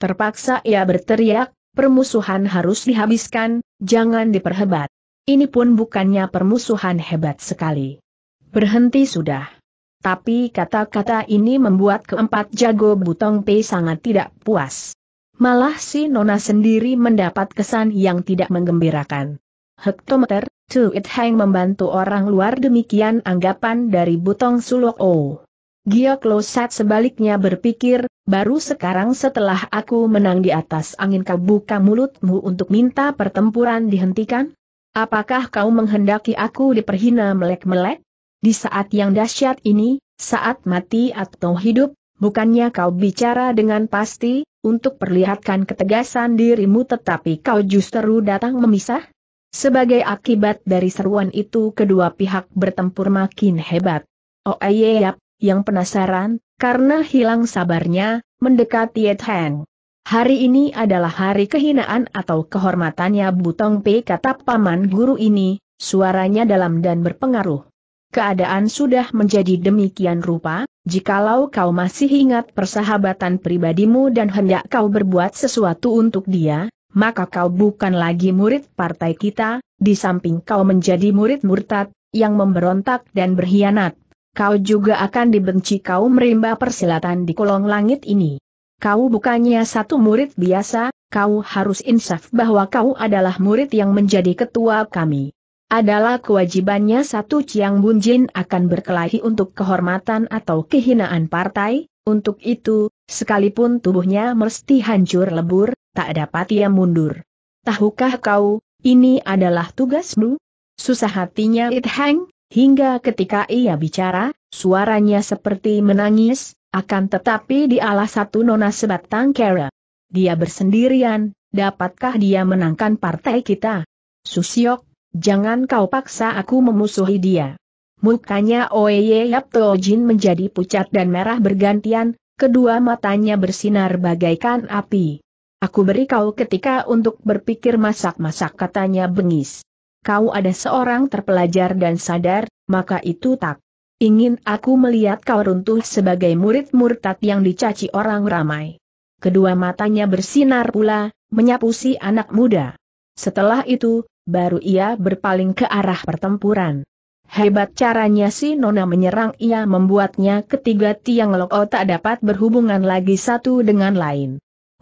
Terpaksa ia berteriak, permusuhan harus dihabiskan, jangan diperhebat. Ini pun bukannya permusuhan hebat sekali. Berhenti sudah. Tapi kata-kata ini membuat keempat jago Butong Pei sangat tidak puas. Malah si Nona sendiri mendapat kesan yang tidak menggembirakan. Hektometer, Tu, It Heng membantu orang luar demikian anggapan dari Butong Sulok O. Giok Losat sebaliknya berpikir, baru sekarang setelah aku menang di atas angin kau buka mulutmu untuk minta pertempuran dihentikan? Apakah kau menghendaki aku diperhina melek-melek? Di saat yang dahsyat ini, saat mati atau hidup, bukannya kau bicara dengan pasti, untuk perlihatkan ketegasan dirimu tetapi kau justru datang memisah? Sebagai akibat dari seruan itu kedua pihak bertempur makin hebat. Oeyap, oh, eh, yang penasaran, karena hilang sabarnya, mendekati Yet Heng. Hari ini adalah hari kehinaan atau kehormatannya Butong P kata paman guru ini, suaranya dalam dan berpengaruh. Keadaan sudah menjadi demikian rupa, jikalau kau masih ingat persahabatan pribadimu dan hendak kau berbuat sesuatu untuk dia, maka kau bukan lagi murid partai kita, di samping kau menjadi murid murtad, yang memberontak dan berkhianat. Kau juga akan dibenci kau merimba persilatan di kolong langit ini. Kau bukannya satu murid biasa, kau harus insaf bahwa kau adalah murid yang menjadi ketua kami. Adalah kewajibannya satu Ciang Bunjin akan berkelahi untuk kehormatan atau kehinaan partai, untuk itu, sekalipun tubuhnya mesti hancur lebur, tak dapat ia mundur. Tahukah kau, ini adalah tugasmu? Susah hatinya It Hang, hingga ketika ia bicara, suaranya seperti menangis, akan tetapi di dialah satu nona sebatang kera. Dia bersendirian, dapatkah dia menangkan partai kita? Susiok, jangan kau paksa aku memusuhi dia. Mukanya Oye Yapto Jin menjadi pucat dan merah bergantian, kedua matanya bersinar bagaikan api. Aku beri kau ketika untuk berpikir masak-masak katanya bengis. Kau ada seorang terpelajar dan sadar, maka itu tak. Ingin aku melihat kau runtuh sebagai murid murtad yang dicaci orang ramai. Kedua matanya bersinar pula, menyapu si anak muda. Setelah itu, baru ia berpaling ke arah pertempuran. Hebat caranya si Nona menyerang ia membuatnya ketiga tiang loko tak dapat berhubungan lagi satu dengan lain.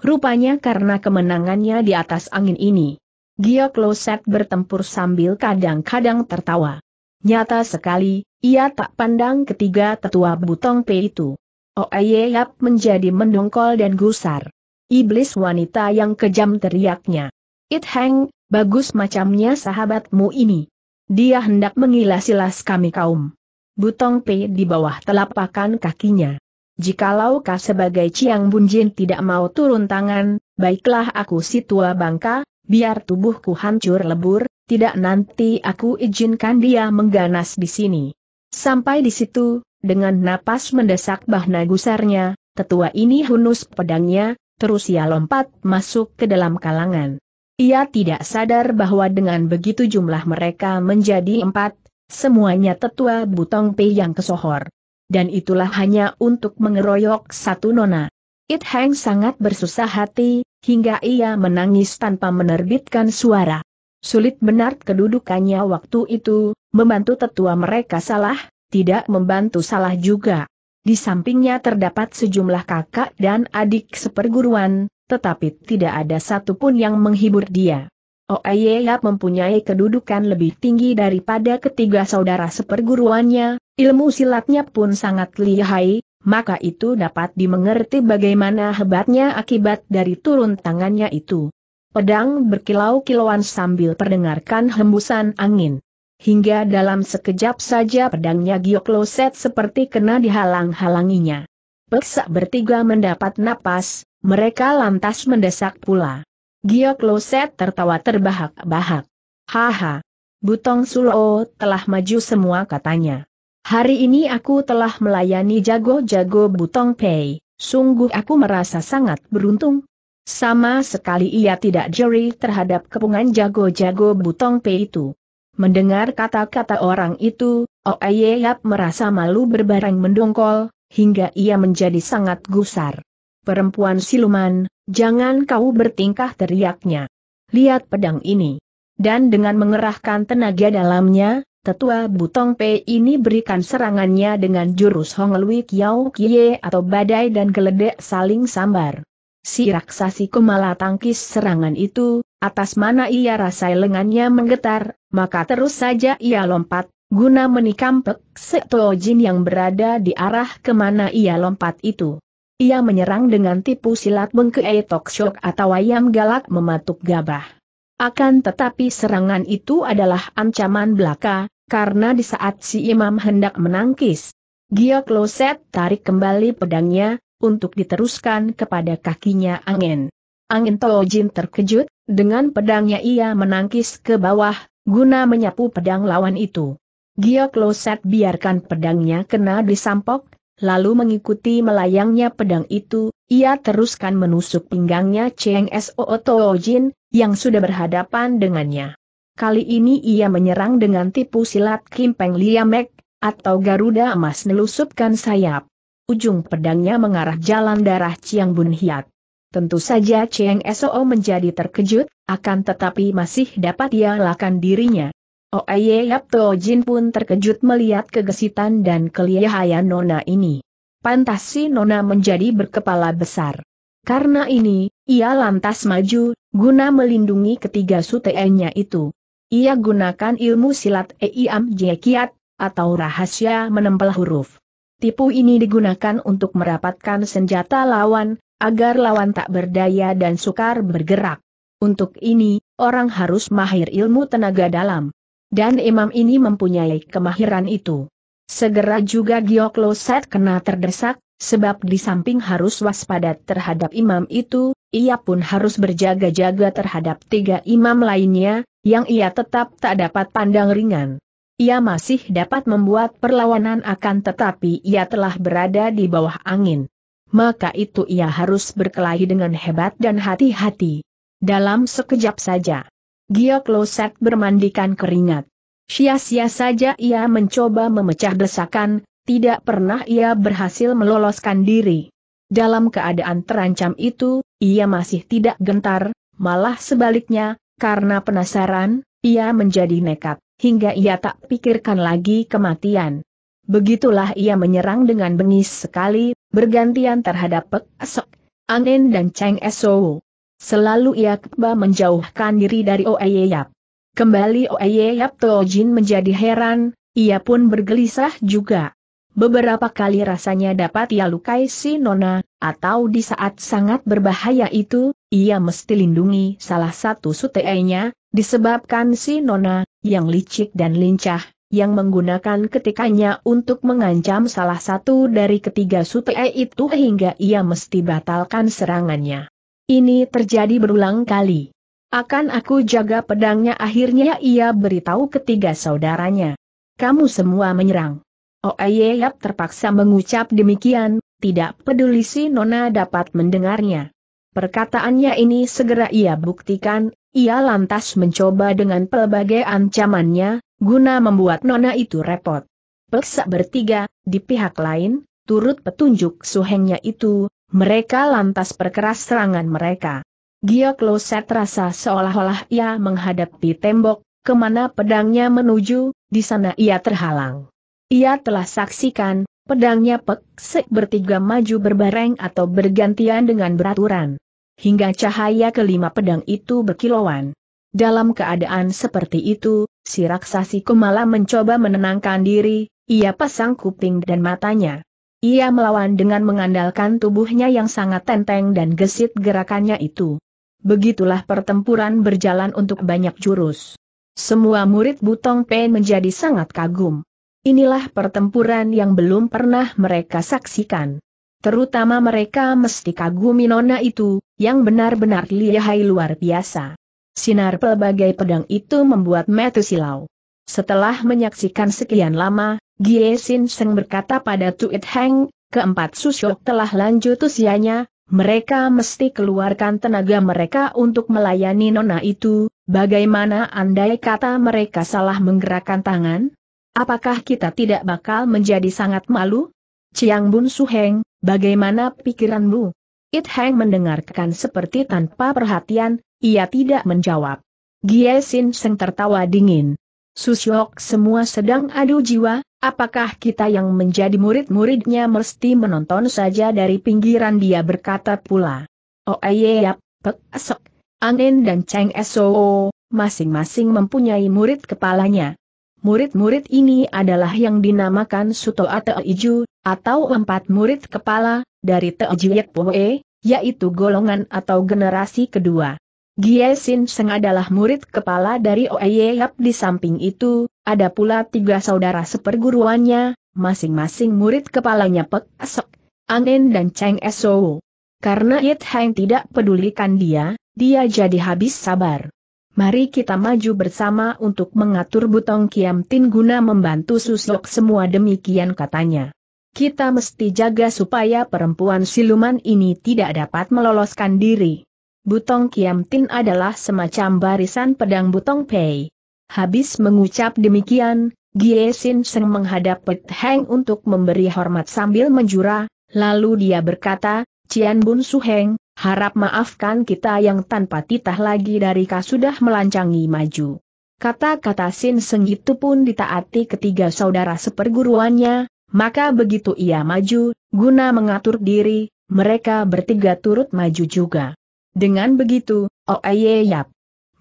Rupanya karena kemenangannya di atas angin ini. Giok Loset bertempur sambil kadang-kadang tertawa. Nyata sekali, ia tak pandang ketiga tetua butong P itu. Yap menjadi mendongkol dan gusar. Iblis wanita yang kejam teriaknya. It hang, bagus macamnya sahabatmu ini. Dia hendak mengilas-ilas kami kaum. Butong P di bawah telapakan kakinya. Jikalau kau sebagai Ciang Bunjin tidak mau turun tangan, baiklah aku si tua bangka, biar tubuhku hancur lebur, tidak nanti aku izinkan dia mengganas di sini. Sampai di situ, dengan napas mendesak bahna gusarnya, tetua ini hunus pedangnya, terus ia lompat masuk ke dalam kalangan. Ia tidak sadar bahwa dengan begitu jumlah mereka menjadi empat, semuanya tetua Butong Pe yang kesohor dan itulah hanya untuk mengeroyok satu nona. It Hang sangat bersusah hati, hingga ia menangis tanpa menerbitkan suara. Sulit benar kedudukannya waktu itu, membantu tetua mereka salah, tidak membantu salah juga. Di sampingnya terdapat sejumlah kakak dan adik seperguruan, tetapi tidak ada satupun yang menghibur dia. Oeyeyap oh, mempunyai kedudukan lebih tinggi daripada ketiga saudara seperguruannya, Ilmu silatnya pun sangat lihai, maka itu dapat dimengerti bagaimana hebatnya akibat dari turun tangannya itu. Pedang berkilau-kilauan sambil perdengarkan hembusan angin. Hingga dalam sekejap saja pedangnya Giokloset seperti kena dihalang-halanginya. Peksa bertiga mendapat napas, mereka lantas mendesak pula. Giokloset tertawa terbahak-bahak. Haha. Butong Sulo telah maju semua katanya. Hari ini aku telah melayani jago-jago Butong Pei, sungguh aku merasa sangat beruntung. Sama sekali ia tidak jeri terhadap kepungan jago-jago Butong Pei itu. Mendengar kata-kata orang itu, Oeye oh Yap merasa malu berbaring mendongkol, hingga ia menjadi sangat gusar. Perempuan siluman, jangan kau bertingkah teriaknya. Lihat pedang ini. Dan dengan mengerahkan tenaga dalamnya, Tetua Butong P ini berikan serangannya dengan jurus Hong Lui Kiao Kie atau badai dan geledek saling sambar. Si raksasi kumala tangkis serangan itu, atas mana ia rasai lengannya menggetar, maka terus saja ia lompat, guna menikam Pek Seto Jin yang berada di arah kemana ia lompat itu. Ia menyerang dengan tipu silat bengkei tok atau ayam galak mematuk gabah. Akan tetapi serangan itu adalah ancaman belaka, karena di saat si imam hendak menangkis, Gia Kloset tarik kembali pedangnya, untuk diteruskan kepada kakinya angin. Angin Tojin terkejut, dengan pedangnya ia menangkis ke bawah, guna menyapu pedang lawan itu. Gia Kloset biarkan pedangnya kena disampok, lalu mengikuti melayangnya pedang itu, ia teruskan menusuk pinggangnya Cheng Soo Tojin, yang sudah berhadapan dengannya. Kali ini ia menyerang dengan tipu silat Kimpeng Liamek, atau Garuda Emas nelusupkan sayap. Ujung pedangnya mengarah jalan darah Chiang Bun Hiat. Tentu saja Cheng Soo menjadi terkejut, akan tetapi masih dapat ia lakukan dirinya. Oeye oh, Yap Toh Jin pun terkejut melihat kegesitan dan kelihayan Nona ini. Pantas si Nona menjadi berkepala besar. Karena ini, ia lantas maju, guna melindungi ketiga sutenya itu. Ia gunakan ilmu silat Eiam Jekiat, atau rahasia menempel huruf. Tipu ini digunakan untuk merapatkan senjata lawan, agar lawan tak berdaya dan sukar bergerak. Untuk ini, orang harus mahir ilmu tenaga dalam. Dan imam ini mempunyai kemahiran itu. Segera juga Gioklo Set kena terdesak, sebab di samping harus waspada terhadap imam itu, ia pun harus berjaga-jaga terhadap tiga imam lainnya, yang ia tetap tak dapat pandang ringan. Ia masih dapat membuat perlawanan akan tetapi ia telah berada di bawah angin. Maka itu ia harus berkelahi dengan hebat dan hati-hati. Dalam sekejap saja, Giok Loset bermandikan keringat. Sia-sia saja ia mencoba memecah desakan, tidak pernah ia berhasil meloloskan diri. Dalam keadaan terancam itu, ia masih tidak gentar, malah sebaliknya, karena penasaran, ia menjadi nekat, hingga ia tak pikirkan lagi kematian. Begitulah ia menyerang dengan bengis sekali, bergantian terhadap Pek Sok, Anen dan Cheng Esou. Selalu ia keba menjauhkan diri dari Oeye Yap. Kembali Oeye Yap Tojin menjadi heran, ia pun bergelisah juga. Beberapa kali rasanya dapat ia lukai si Nona, atau di saat sangat berbahaya itu, ia mesti lindungi salah satu suteinya, disebabkan si Nona, yang licik dan lincah, yang menggunakan ketikanya untuk mengancam salah satu dari ketiga sute itu hingga ia mesti batalkan serangannya. Ini terjadi berulang kali. Akan aku jaga pedangnya akhirnya ia beritahu ketiga saudaranya. Kamu semua menyerang. Oh, eh, Yap terpaksa mengucap demikian, tidak peduli si Nona dapat mendengarnya. Perkataannya ini segera ia buktikan, ia lantas mencoba dengan pelbagai ancamannya, guna membuat Nona itu repot. Peksa bertiga, di pihak lain, turut petunjuk suhengnya itu, mereka lantas perkeras serangan mereka. Giok Loset rasa seolah-olah ia menghadapi tembok, kemana pedangnya menuju, di sana ia terhalang. Ia telah saksikan, pedangnya Pek bertiga maju berbareng atau bergantian dengan beraturan. Hingga cahaya kelima pedang itu berkilauan. Dalam keadaan seperti itu, si raksasi Kumala mencoba menenangkan diri, ia pasang kuping dan matanya. Ia melawan dengan mengandalkan tubuhnya yang sangat tenteng dan gesit gerakannya itu. Begitulah pertempuran berjalan untuk banyak jurus. Semua murid Butong Pen menjadi sangat kagum. Inilah pertempuran yang belum pernah mereka saksikan. Terutama mereka mesti kagumi nona itu, yang benar-benar lihai luar biasa. Sinar pelbagai pedang itu membuat metu silau. Setelah menyaksikan sekian lama, Gie Sin Seng berkata pada Tuit Heng, keempat susyok telah lanjut usianya, mereka mesti keluarkan tenaga mereka untuk melayani nona itu, bagaimana andai kata mereka salah menggerakkan tangan? Apakah kita tidak bakal menjadi sangat malu? Ciang Bun Su Heng, bagaimana pikiranmu? It Heng mendengarkan seperti tanpa perhatian, ia tidak menjawab. Gie Sin Seng tertawa dingin. Susyok semua sedang adu jiwa, apakah kita yang menjadi murid-muridnya mesti menonton saja dari pinggiran dia berkata pula. Oh eh, yap, Pek esok, Angin dan ceng Soo, masing-masing mempunyai murid kepalanya. Murid-murid ini adalah yang dinamakan Suto atau Iju, atau empat murid kepala, dari Teojiek Poe, yaitu golongan atau generasi kedua. Giesin Seng adalah murid kepala dari Oeyap di samping itu, ada pula tiga saudara seperguruannya, masing-masing murid kepalanya Pek Asok, Angin dan Cheng Esou. Karena Yit Heng tidak pedulikan dia, dia jadi habis sabar. Mari kita maju bersama untuk mengatur Butong Kiam Tin guna membantu Susok semua demikian katanya. Kita mesti jaga supaya perempuan siluman ini tidak dapat meloloskan diri. Butong Kiam Tin adalah semacam barisan pedang Butong Pei. Habis mengucap demikian, Gie Sin Seng menghadap Pet Heng untuk memberi hormat sambil menjura, lalu dia berkata, Cian Bun Su Heng, Harap maafkan kita yang tanpa titah lagi dari sudah melancangi maju. Kata-kata Sin Seng itu pun ditaati ketiga saudara seperguruannya, maka begitu ia maju, guna mengatur diri, mereka bertiga turut maju juga. Dengan begitu, Oeye oh Yap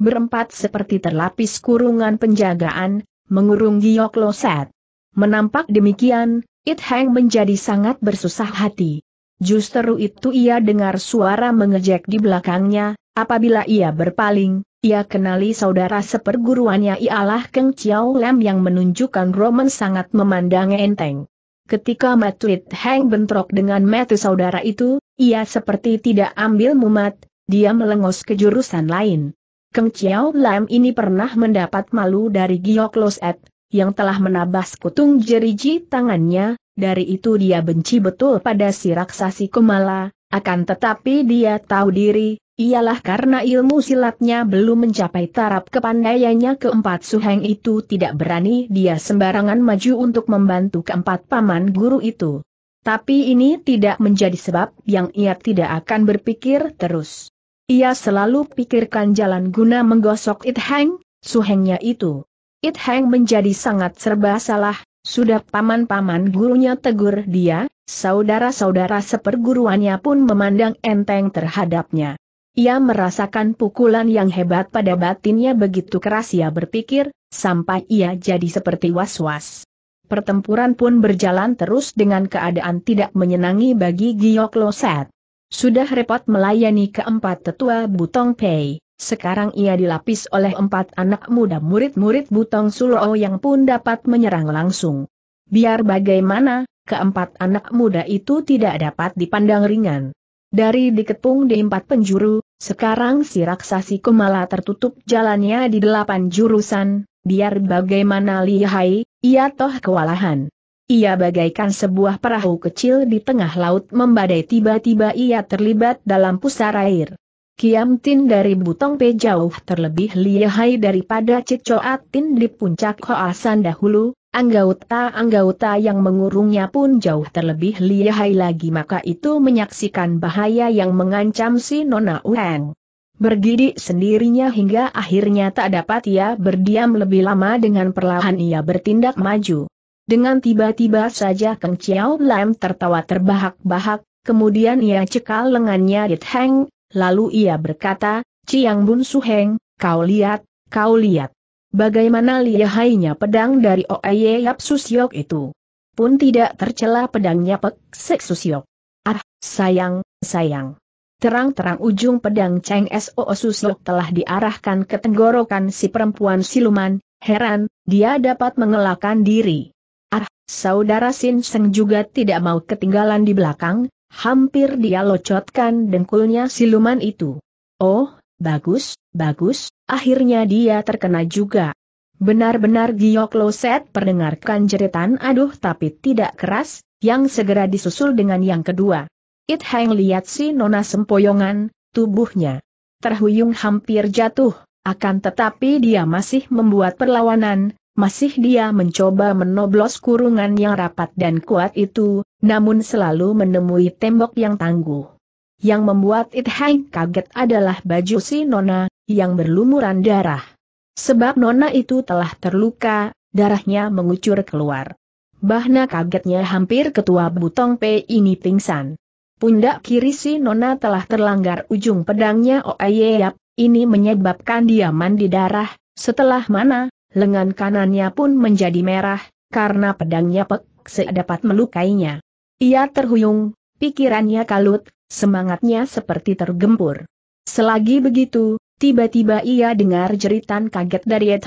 berempat seperti terlapis kurungan penjagaan, mengurung Giok Loset. Menampak demikian, It Hang menjadi sangat bersusah hati. Justru itu ia dengar suara mengejek di belakangnya, apabila ia berpaling, ia kenali saudara seperguruannya ialah Keng Chiao Lam yang menunjukkan Roman sangat memandang enteng. Ketika Matuit Heng bentrok dengan metu saudara itu, ia seperti tidak ambil mumat, dia melengos ke jurusan lain. Keng Chiao Lam ini pernah mendapat malu dari Giok Loset, yang telah menabas kutung jeriji tangannya, dari itu dia benci betul pada si raksasi Kumala, akan tetapi dia tahu diri, ialah karena ilmu silatnya belum mencapai taraf kepandaiannya keempat suheng itu tidak berani dia sembarangan maju untuk membantu keempat paman guru itu. Tapi ini tidak menjadi sebab yang ia tidak akan berpikir terus. Ia selalu pikirkan jalan guna menggosok It Heng, suhengnya itu. It Heng menjadi sangat serba salah, sudah paman-paman gurunya tegur dia, saudara-saudara seperguruannya pun memandang enteng terhadapnya. Ia merasakan pukulan yang hebat pada batinnya begitu keras ia berpikir, sampai ia jadi seperti was-was. Pertempuran pun berjalan terus dengan keadaan tidak menyenangi bagi Giyok Loset. Sudah repot melayani keempat tetua Butong Pei. Sekarang ia dilapis oleh empat anak muda murid-murid Butong Sulo yang pun dapat menyerang langsung. Biar bagaimana, keempat anak muda itu tidak dapat dipandang ringan. Dari diketung di empat penjuru, sekarang si raksasi Kumala tertutup jalannya di delapan jurusan, biar bagaimana lihai, ia toh kewalahan. Ia bagaikan sebuah perahu kecil di tengah laut membadai tiba-tiba ia terlibat dalam pusar air. Kiam Tin dari Butong Pe jauh terlebih lihai daripada Cicoa Tin di puncak Hoasan dahulu, anggota-anggota yang mengurungnya pun jauh terlebih lihai lagi maka itu menyaksikan bahaya yang mengancam si Nona Ueng. Bergidik sendirinya hingga akhirnya tak dapat ia berdiam lebih lama dengan perlahan ia bertindak maju. Dengan tiba-tiba saja Kang Chiao Lam tertawa terbahak-bahak, kemudian ia cekal lengannya di Heng, Lalu ia berkata, Ciang Bun Suheng, kau lihat, kau lihat. Bagaimana lihainya pedang dari Oeye Yap Susyok itu. Pun tidak tercela pedangnya Pek Sek Susyok. Ah, sayang, sayang. Terang-terang ujung pedang Cheng S.O. Susyok telah diarahkan ke tenggorokan si perempuan siluman, heran, dia dapat mengelakkan diri. Ah, saudara Sin Seng juga tidak mau ketinggalan di belakang, Hampir dia locotkan dengkulnya siluman itu. Oh, bagus, bagus, akhirnya dia terkena juga. Benar-benar giok loset perdengarkan jeritan aduh tapi tidak keras, yang segera disusul dengan yang kedua. It Hang lihat si Nona sempoyongan, tubuhnya terhuyung hampir jatuh, akan tetapi dia masih membuat perlawanan, masih dia mencoba menoblos kurungan yang rapat dan kuat itu, namun selalu menemui tembok yang tangguh. Yang membuat It Hang kaget adalah baju si Nona, yang berlumuran darah. Sebab Nona itu telah terluka, darahnya mengucur keluar. Bahna kagetnya hampir ketua Butong P ini pingsan. Pundak kiri si Nona telah terlanggar ujung pedangnya Oayeyap, oh, ini menyebabkan dia mandi darah, setelah mana, lengan kanannya pun menjadi merah, karena pedangnya pek, sedapat melukainya. Ia terhuyung, pikirannya kalut, semangatnya seperti tergempur. Selagi begitu, tiba-tiba ia dengar jeritan kaget dari Ed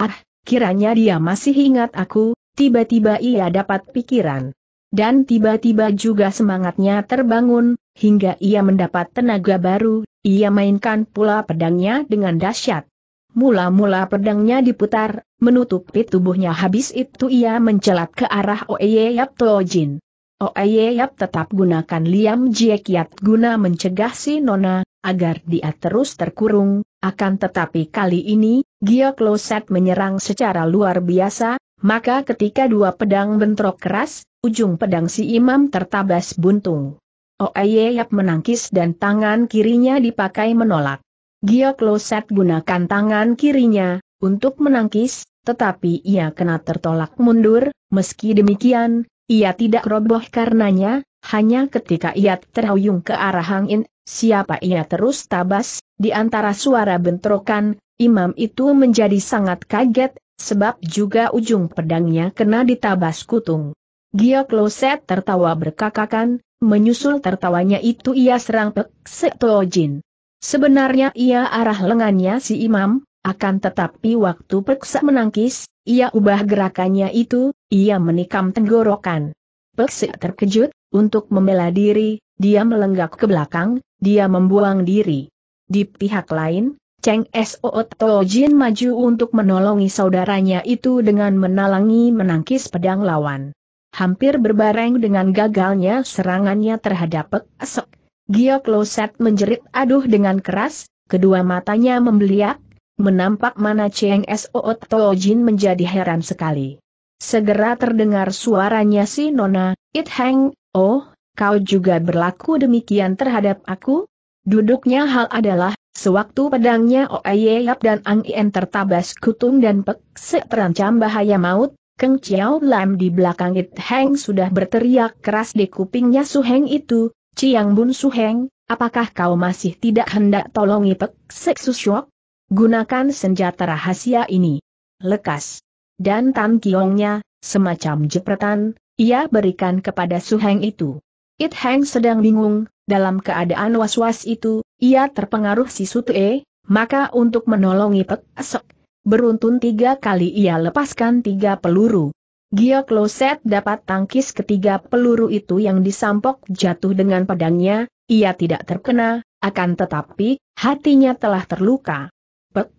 Ah, kiranya dia masih ingat aku, tiba-tiba ia dapat pikiran. Dan tiba-tiba juga semangatnya terbangun, hingga ia mendapat tenaga baru, ia mainkan pula pedangnya dengan dahsyat. Mula-mula pedangnya diputar, menutupi tubuhnya habis itu ia mencelat ke arah Oeye Yap Tojin. Oeye Yap tetap gunakan liam jiekiat guna mencegah si Nona, agar dia terus terkurung, akan tetapi kali ini, Gio Kloset menyerang secara luar biasa, maka ketika dua pedang bentrok keras, ujung pedang si imam tertabas buntung. Oeye Yap menangkis dan tangan kirinya dipakai menolak. Gio Kloset gunakan tangan kirinya, untuk menangkis, tetapi ia kena tertolak mundur, meski demikian, ia tidak roboh karenanya, hanya ketika ia terhuyung ke arah angin, siapa ia terus tabas, di antara suara bentrokan, imam itu menjadi sangat kaget, sebab juga ujung pedangnya kena ditabas kutung. Gio Kloset tertawa berkakakan, menyusul tertawanya itu ia serang Pek Setojin. Sebenarnya ia arah lengannya si imam, akan tetapi waktu peksa menangkis, ia ubah gerakannya itu, ia menikam tenggorokan. Peksa terkejut, untuk membela diri, dia melenggak ke belakang, dia membuang diri. Di pihak lain, Cheng Soot Tojin maju untuk menolongi saudaranya itu dengan menalangi menangkis pedang lawan. Hampir berbareng dengan gagalnya serangannya terhadap Pek Esok, Giok Loset menjerit aduh dengan keras, kedua matanya membeliak, menampak mana Cheng Soot Toojin menjadi heran sekali. Segera terdengar suaranya si Nona, It Heng, oh, kau juga berlaku demikian terhadap aku? Duduknya hal adalah, sewaktu pedangnya Oe Yap dan Ang Ien tertabas kutung dan pek terancam bahaya maut, Keng Chiao Lam di belakang It Heng sudah berteriak keras di kupingnya Su Heng itu, Ciang Bun Suheng, apakah kau masih tidak hendak tolongi Pek Sek Susyok? Gunakan senjata rahasia ini. Lekas. Dan Tan Kiongnya, semacam jepretan, ia berikan kepada Suheng itu. It Heng sedang bingung, dalam keadaan was-was itu, ia terpengaruh si E, maka untuk menolongi Pek Esok, beruntun tiga kali ia lepaskan tiga peluru. Gio Kloset dapat tangkis ketiga peluru itu yang disampok jatuh dengan pedangnya, ia tidak terkena, akan tetapi, hatinya telah terluka. Pek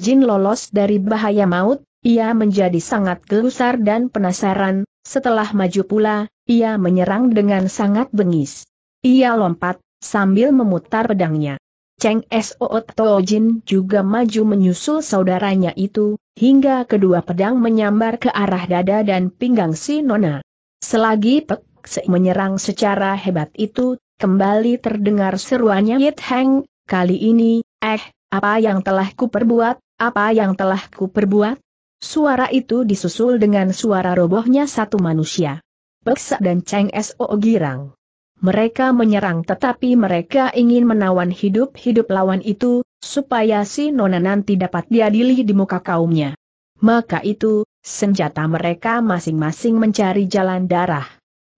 Jin lolos dari bahaya maut, ia menjadi sangat gelusar dan penasaran, setelah maju pula, ia menyerang dengan sangat bengis. Ia lompat, sambil memutar pedangnya. Cheng Soot Tojin juga maju menyusul saudaranya itu, hingga kedua pedang menyambar ke arah dada dan pinggang si Nona. Selagi Pek Se menyerang secara hebat itu, kembali terdengar seruannya Yit Heng, kali ini, eh, apa yang telah kuperbuat, apa yang telah kuperbuat? Suara itu disusul dengan suara robohnya satu manusia. se dan Cheng S.O. girang. Mereka menyerang tetapi mereka ingin menawan hidup-hidup lawan itu, supaya si Nona nanti dapat diadili di muka kaumnya. Maka itu, senjata mereka masing-masing mencari jalan darah.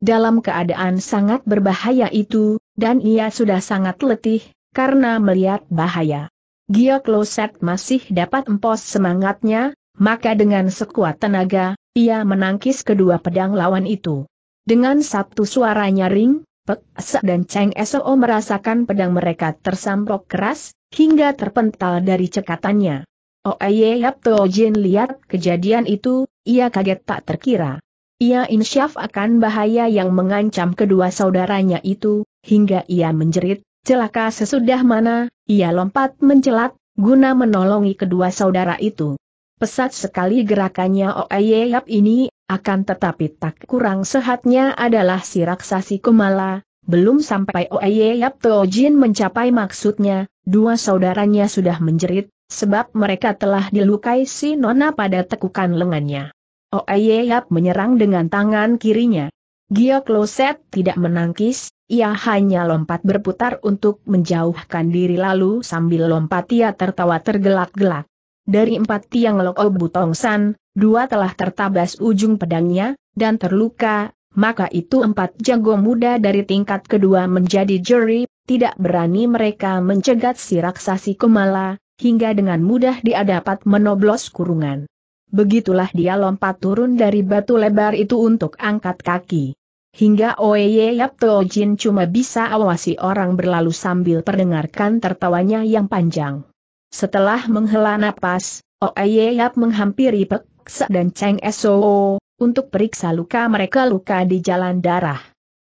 Dalam keadaan sangat berbahaya itu, dan ia sudah sangat letih, karena melihat bahaya. Gia Kloset masih dapat empos semangatnya, maka dengan sekuat tenaga, ia menangkis kedua pedang lawan itu. Dengan satu suara nyaring, Pek Esa dan Cheng eso merasakan pedang mereka tersamprok keras, hingga terpental dari cekatannya. Oeye oh, Toh Jin lihat kejadian itu, ia kaget tak terkira. Ia insyaf akan bahaya yang mengancam kedua saudaranya itu, hingga ia menjerit, celaka sesudah mana, ia lompat mencelat, guna menolongi kedua saudara itu. Pesat sekali gerakannya Oeye oh, Yap ini, akan tetapi tak kurang sehatnya adalah si raksasi Kumala, belum sampai Oeye Yap Tojin mencapai maksudnya, dua saudaranya sudah menjerit, sebab mereka telah dilukai si Nona pada tekukan lengannya. Oeye Yap menyerang dengan tangan kirinya. Gio Kloset tidak menangkis, ia hanya lompat berputar untuk menjauhkan diri lalu sambil lompat ia tertawa tergelak-gelak. Dari empat tiang Lok Tong San, dua telah tertabas ujung pedangnya, dan terluka, maka itu empat jago muda dari tingkat kedua menjadi juri, tidak berani mereka mencegat si raksasi kemala, hingga dengan mudah dia dapat menoblos kurungan. Begitulah dia lompat turun dari batu lebar itu untuk angkat kaki. Hingga Oeye Yap Tojin cuma bisa awasi orang berlalu sambil perdengarkan tertawanya yang panjang. Setelah menghela napas, Oeye Yap menghampiri Pek dan Cheng Soo, untuk periksa luka mereka luka di jalan darah.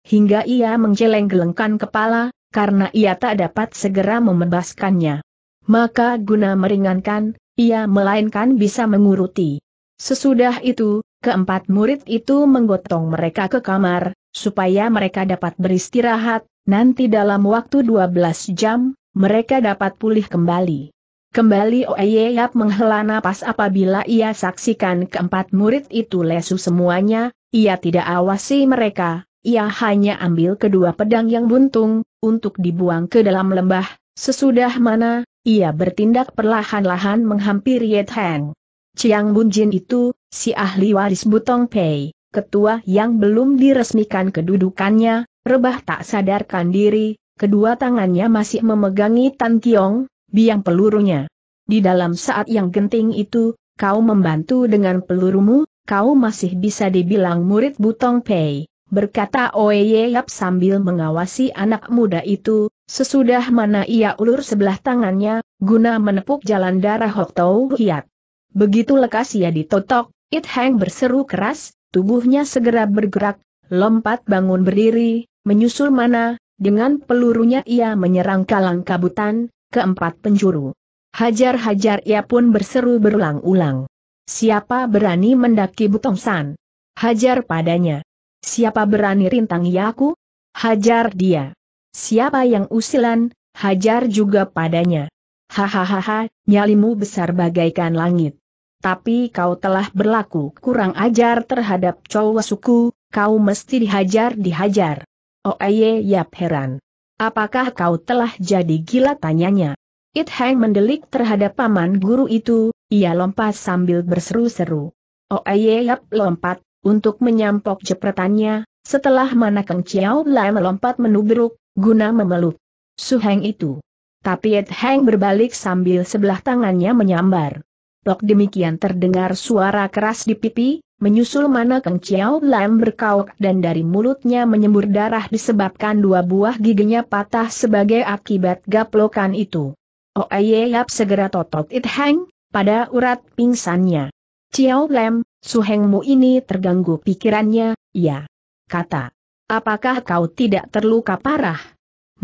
Hingga ia menggeleng-gelengkan kepala, karena ia tak dapat segera membebaskannya. Maka guna meringankan, ia melainkan bisa menguruti. Sesudah itu, keempat murid itu menggotong mereka ke kamar, supaya mereka dapat beristirahat, nanti dalam waktu 12 jam, mereka dapat pulih kembali. Kembali Oye Yap menghela napas apabila ia saksikan keempat murid itu lesu semuanya, ia tidak awasi mereka, ia hanya ambil kedua pedang yang buntung, untuk dibuang ke dalam lembah, sesudah mana, ia bertindak perlahan-lahan menghampiri Yed Heng. Chiang Bunjin itu, si ahli waris Butong Pei, ketua yang belum diresmikan kedudukannya, rebah tak sadarkan diri, kedua tangannya masih memegangi Tan Kiong, biang pelurunya. Di dalam saat yang genting itu, kau membantu dengan pelurumu, kau masih bisa dibilang murid Butong Pei, berkata Oye Yap sambil mengawasi anak muda itu, sesudah mana ia ulur sebelah tangannya, guna menepuk jalan darah Hok Tau Hiat. Begitu lekas ia ditotok, It Hang berseru keras, tubuhnya segera bergerak, lompat bangun berdiri, menyusul mana, dengan pelurunya ia menyerang kalang kabutan, keempat penjuru. Hajar-hajar ia pun berseru berulang-ulang. Siapa berani mendaki butongsan? Hajar padanya. Siapa berani rintangi aku? Hajar dia. Siapa yang usilan, hajar juga padanya. Hahaha, nyalimu besar bagaikan langit. Tapi kau telah berlaku kurang ajar terhadap cowok suku, kau mesti dihajar-dihajar. Oh ayye yap heran. Apakah kau telah jadi gila tanyanya? It Hang mendelik terhadap paman guru itu, ia lompat sambil berseru-seru. Oh iya, yap lompat, untuk menyampok jepretannya, setelah mana Kang Chiao Lai melompat menubruk, guna memeluk. Suheng itu. Tapi It Hang berbalik sambil sebelah tangannya menyambar. Tok demikian terdengar suara keras di pipi, Menyusul mana Keng Chiao Lam berkauk dan dari mulutnya menyembur darah disebabkan dua buah giginya patah sebagai akibat gaplokan itu. Oye oh, eh, eh, Yap segera totot it hang, pada urat pingsannya. Chiao Lam, suhengmu ini terganggu pikirannya, ya. Kata. Apakah kau tidak terluka parah?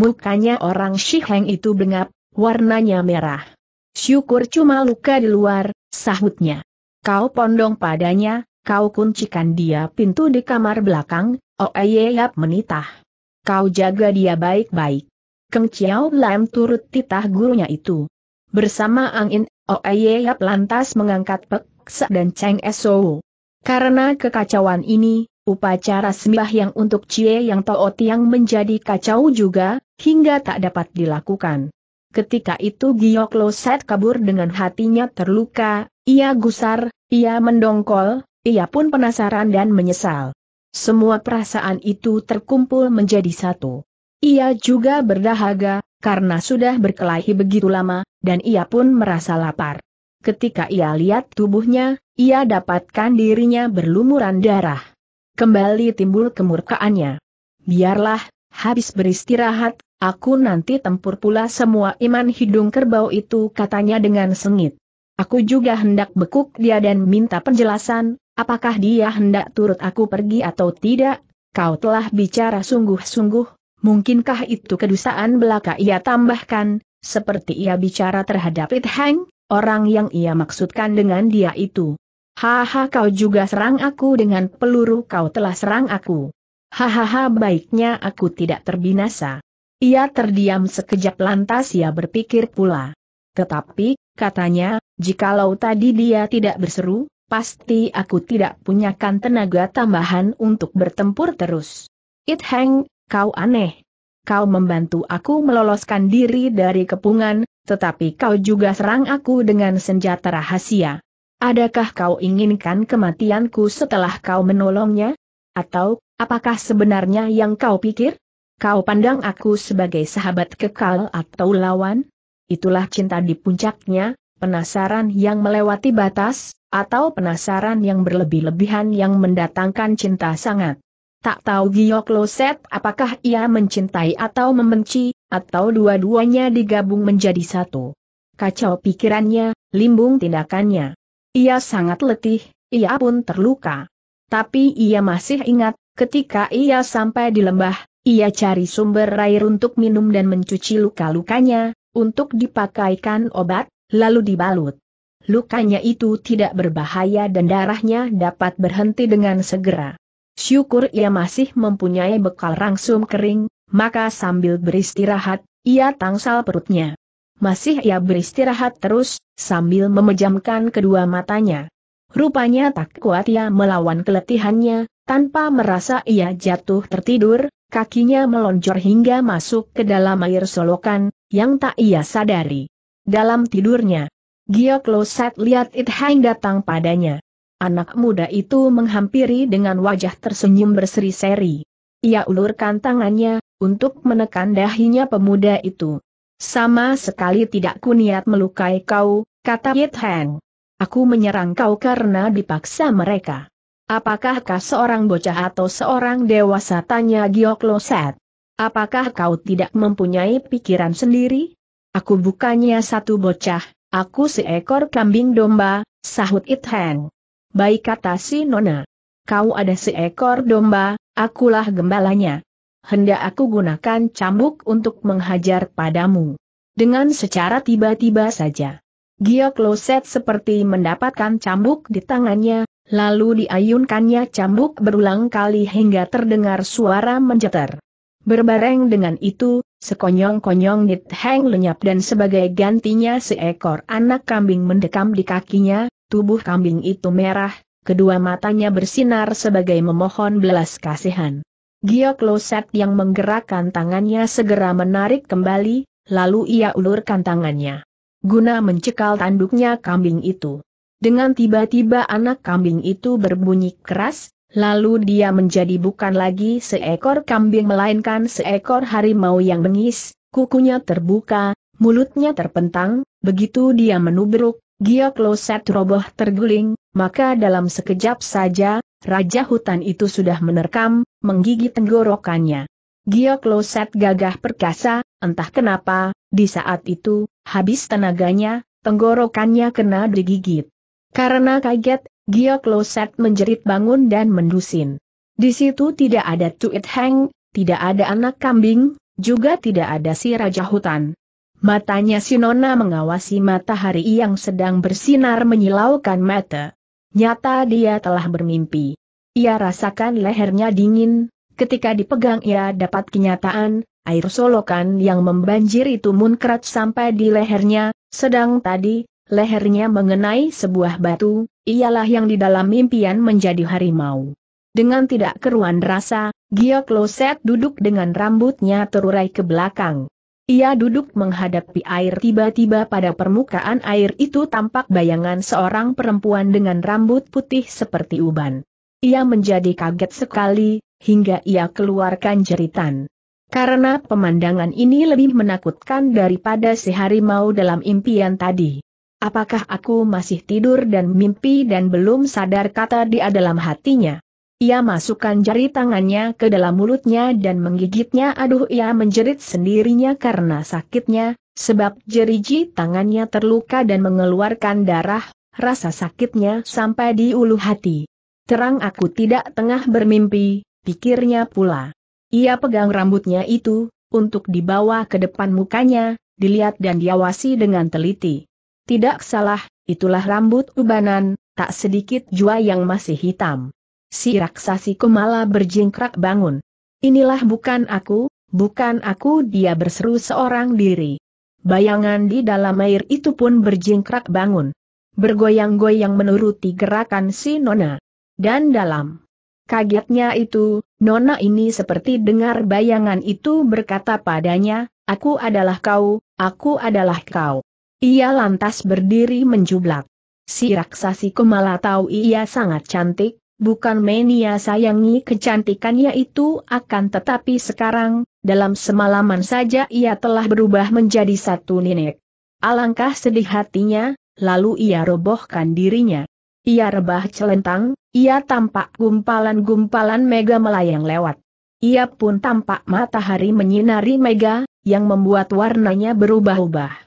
Mukanya orang Shiheng itu bengap, warnanya merah. Syukur cuma luka di luar, sahutnya. Kau pondong padanya, Kau kuncikan dia pintu di kamar belakang, Oh Oeyap menitah. Kau jaga dia baik-baik. Keng Chiao Lam turut titah gurunya itu. Bersama Angin, Oh Oeyap lantas mengangkat Pek Sa dan ceng eso. Karena kekacauan ini, upacara sembah yang untuk Cie Yang Tao Tiang menjadi kacau juga, hingga tak dapat dilakukan. Ketika itu Giok Loset kabur dengan hatinya terluka, ia gusar, ia mendongkol, ia pun penasaran dan menyesal. Semua perasaan itu terkumpul menjadi satu. Ia juga berdahaga, karena sudah berkelahi begitu lama, dan ia pun merasa lapar. Ketika ia lihat tubuhnya, ia dapatkan dirinya berlumuran darah. Kembali timbul kemurkaannya. Biarlah, habis beristirahat, aku nanti tempur pula semua iman hidung kerbau itu katanya dengan sengit. Aku juga hendak bekuk dia dan minta penjelasan, Apakah dia hendak turut aku pergi atau tidak? Kau telah bicara sungguh-sungguh, mungkinkah itu kedusaan belaka ia tambahkan, seperti ia bicara terhadap It Hang, orang yang ia maksudkan dengan dia itu. Haha kau juga serang aku dengan peluru kau telah serang aku. Hahaha baiknya aku tidak terbinasa. Ia terdiam sekejap lantas ia berpikir pula. Tetapi, katanya, jikalau tadi dia tidak berseru, pasti aku tidak punyakan tenaga tambahan untuk bertempur terus. It Heng, kau aneh. Kau membantu aku meloloskan diri dari kepungan, tetapi kau juga serang aku dengan senjata rahasia. Adakah kau inginkan kematianku setelah kau menolongnya? Atau, apakah sebenarnya yang kau pikir? Kau pandang aku sebagai sahabat kekal atau lawan? Itulah cinta di puncaknya, penasaran yang melewati batas, atau penasaran yang berlebih-lebihan yang mendatangkan cinta sangat. Tak tahu Giyok Loset apakah ia mencintai atau membenci, atau dua-duanya digabung menjadi satu. Kacau pikirannya, limbung tindakannya. Ia sangat letih, ia pun terluka. Tapi ia masih ingat, ketika ia sampai di lembah, ia cari sumber air untuk minum dan mencuci luka-lukanya, untuk dipakaikan obat, lalu dibalut lukanya itu tidak berbahaya dan darahnya dapat berhenti dengan segera. Syukur ia masih mempunyai bekal rangsum kering, maka sambil beristirahat, ia tangsal perutnya. Masih ia beristirahat terus, sambil memejamkan kedua matanya. Rupanya tak kuat ia melawan keletihannya, tanpa merasa ia jatuh tertidur, kakinya melonjor hingga masuk ke dalam air solokan, yang tak ia sadari. Dalam tidurnya, Gio Set lihat It Hang datang padanya. Anak muda itu menghampiri dengan wajah tersenyum berseri-seri. Ia ulurkan tangannya, untuk menekan dahinya pemuda itu. Sama sekali tidak ku niat melukai kau, kata It Hang. Aku menyerang kau karena dipaksa mereka. Apakah kau seorang bocah atau seorang dewasa tanya Gio Set. Apakah kau tidak mempunyai pikiran sendiri? Aku bukannya satu bocah, Aku seekor kambing domba, sahut It Heng. Baik kata si Nona. Kau ada seekor domba, akulah gembalanya. Hendak aku gunakan cambuk untuk menghajar padamu. Dengan secara tiba-tiba saja. Gio Kloset seperti mendapatkan cambuk di tangannya, lalu diayunkannya cambuk berulang kali hingga terdengar suara menjeter. Berbareng dengan itu, Sekonyong-konyong Nit Heng lenyap dan sebagai gantinya seekor anak kambing mendekam di kakinya, tubuh kambing itu merah, kedua matanya bersinar sebagai memohon belas kasihan. Giok Loset yang menggerakkan tangannya segera menarik kembali, lalu ia ulurkan tangannya. Guna mencekal tanduknya kambing itu. Dengan tiba-tiba anak kambing itu berbunyi keras, Lalu dia menjadi bukan lagi seekor kambing melainkan seekor harimau yang bengis, kukunya terbuka, mulutnya terpentang, begitu dia menubruk, giok loset roboh terguling, maka dalam sekejap saja, Raja Hutan itu sudah menerkam, menggigit tenggorokannya. Giok loset gagah perkasa, entah kenapa, di saat itu, habis tenaganya, tenggorokannya kena digigit. Karena kaget, Giok Loset menjerit bangun dan mendusin. Di situ tidak ada Tuit Heng, tidak ada anak kambing, juga tidak ada si Raja Hutan. Matanya Sinona mengawasi matahari yang sedang bersinar menyilaukan mata. Nyata dia telah bermimpi. Ia rasakan lehernya dingin, ketika dipegang ia dapat kenyataan, air solokan yang membanjiri itu munkrat sampai di lehernya, sedang tadi, lehernya mengenai sebuah batu, ialah yang di dalam impian menjadi harimau. Dengan tidak keruan rasa, Gio Kloset duduk dengan rambutnya terurai ke belakang. Ia duduk menghadapi air tiba-tiba pada permukaan air itu tampak bayangan seorang perempuan dengan rambut putih seperti uban. Ia menjadi kaget sekali, hingga ia keluarkan jeritan. Karena pemandangan ini lebih menakutkan daripada si harimau dalam impian tadi. Apakah aku masih tidur dan mimpi dan belum sadar kata dia dalam hatinya? Ia masukkan jari tangannya ke dalam mulutnya dan menggigitnya aduh ia menjerit sendirinya karena sakitnya, sebab jeriji tangannya terluka dan mengeluarkan darah, rasa sakitnya sampai di ulu hati. Terang aku tidak tengah bermimpi, pikirnya pula. Ia pegang rambutnya itu, untuk dibawa ke depan mukanya, dilihat dan diawasi dengan teliti. Tidak salah, itulah rambut ubanan, tak sedikit jua yang masih hitam. Si raksasi Kumala berjingkrak bangun. Inilah bukan aku, bukan aku dia berseru seorang diri. Bayangan di dalam air itu pun berjingkrak bangun. Bergoyang-goyang menuruti gerakan si Nona. Dan dalam Kagetnya itu, Nona ini seperti dengar bayangan itu berkata padanya, aku adalah kau, aku adalah kau. Ia lantas berdiri menjublak. Si raksasi Kumala tahu ia sangat cantik, bukan mania sayangi kecantikannya itu akan tetapi sekarang, dalam semalaman saja ia telah berubah menjadi satu nenek. Alangkah sedih hatinya, lalu ia robohkan dirinya. Ia rebah celentang, ia tampak gumpalan-gumpalan mega melayang lewat. Ia pun tampak matahari menyinari mega, yang membuat warnanya berubah-ubah.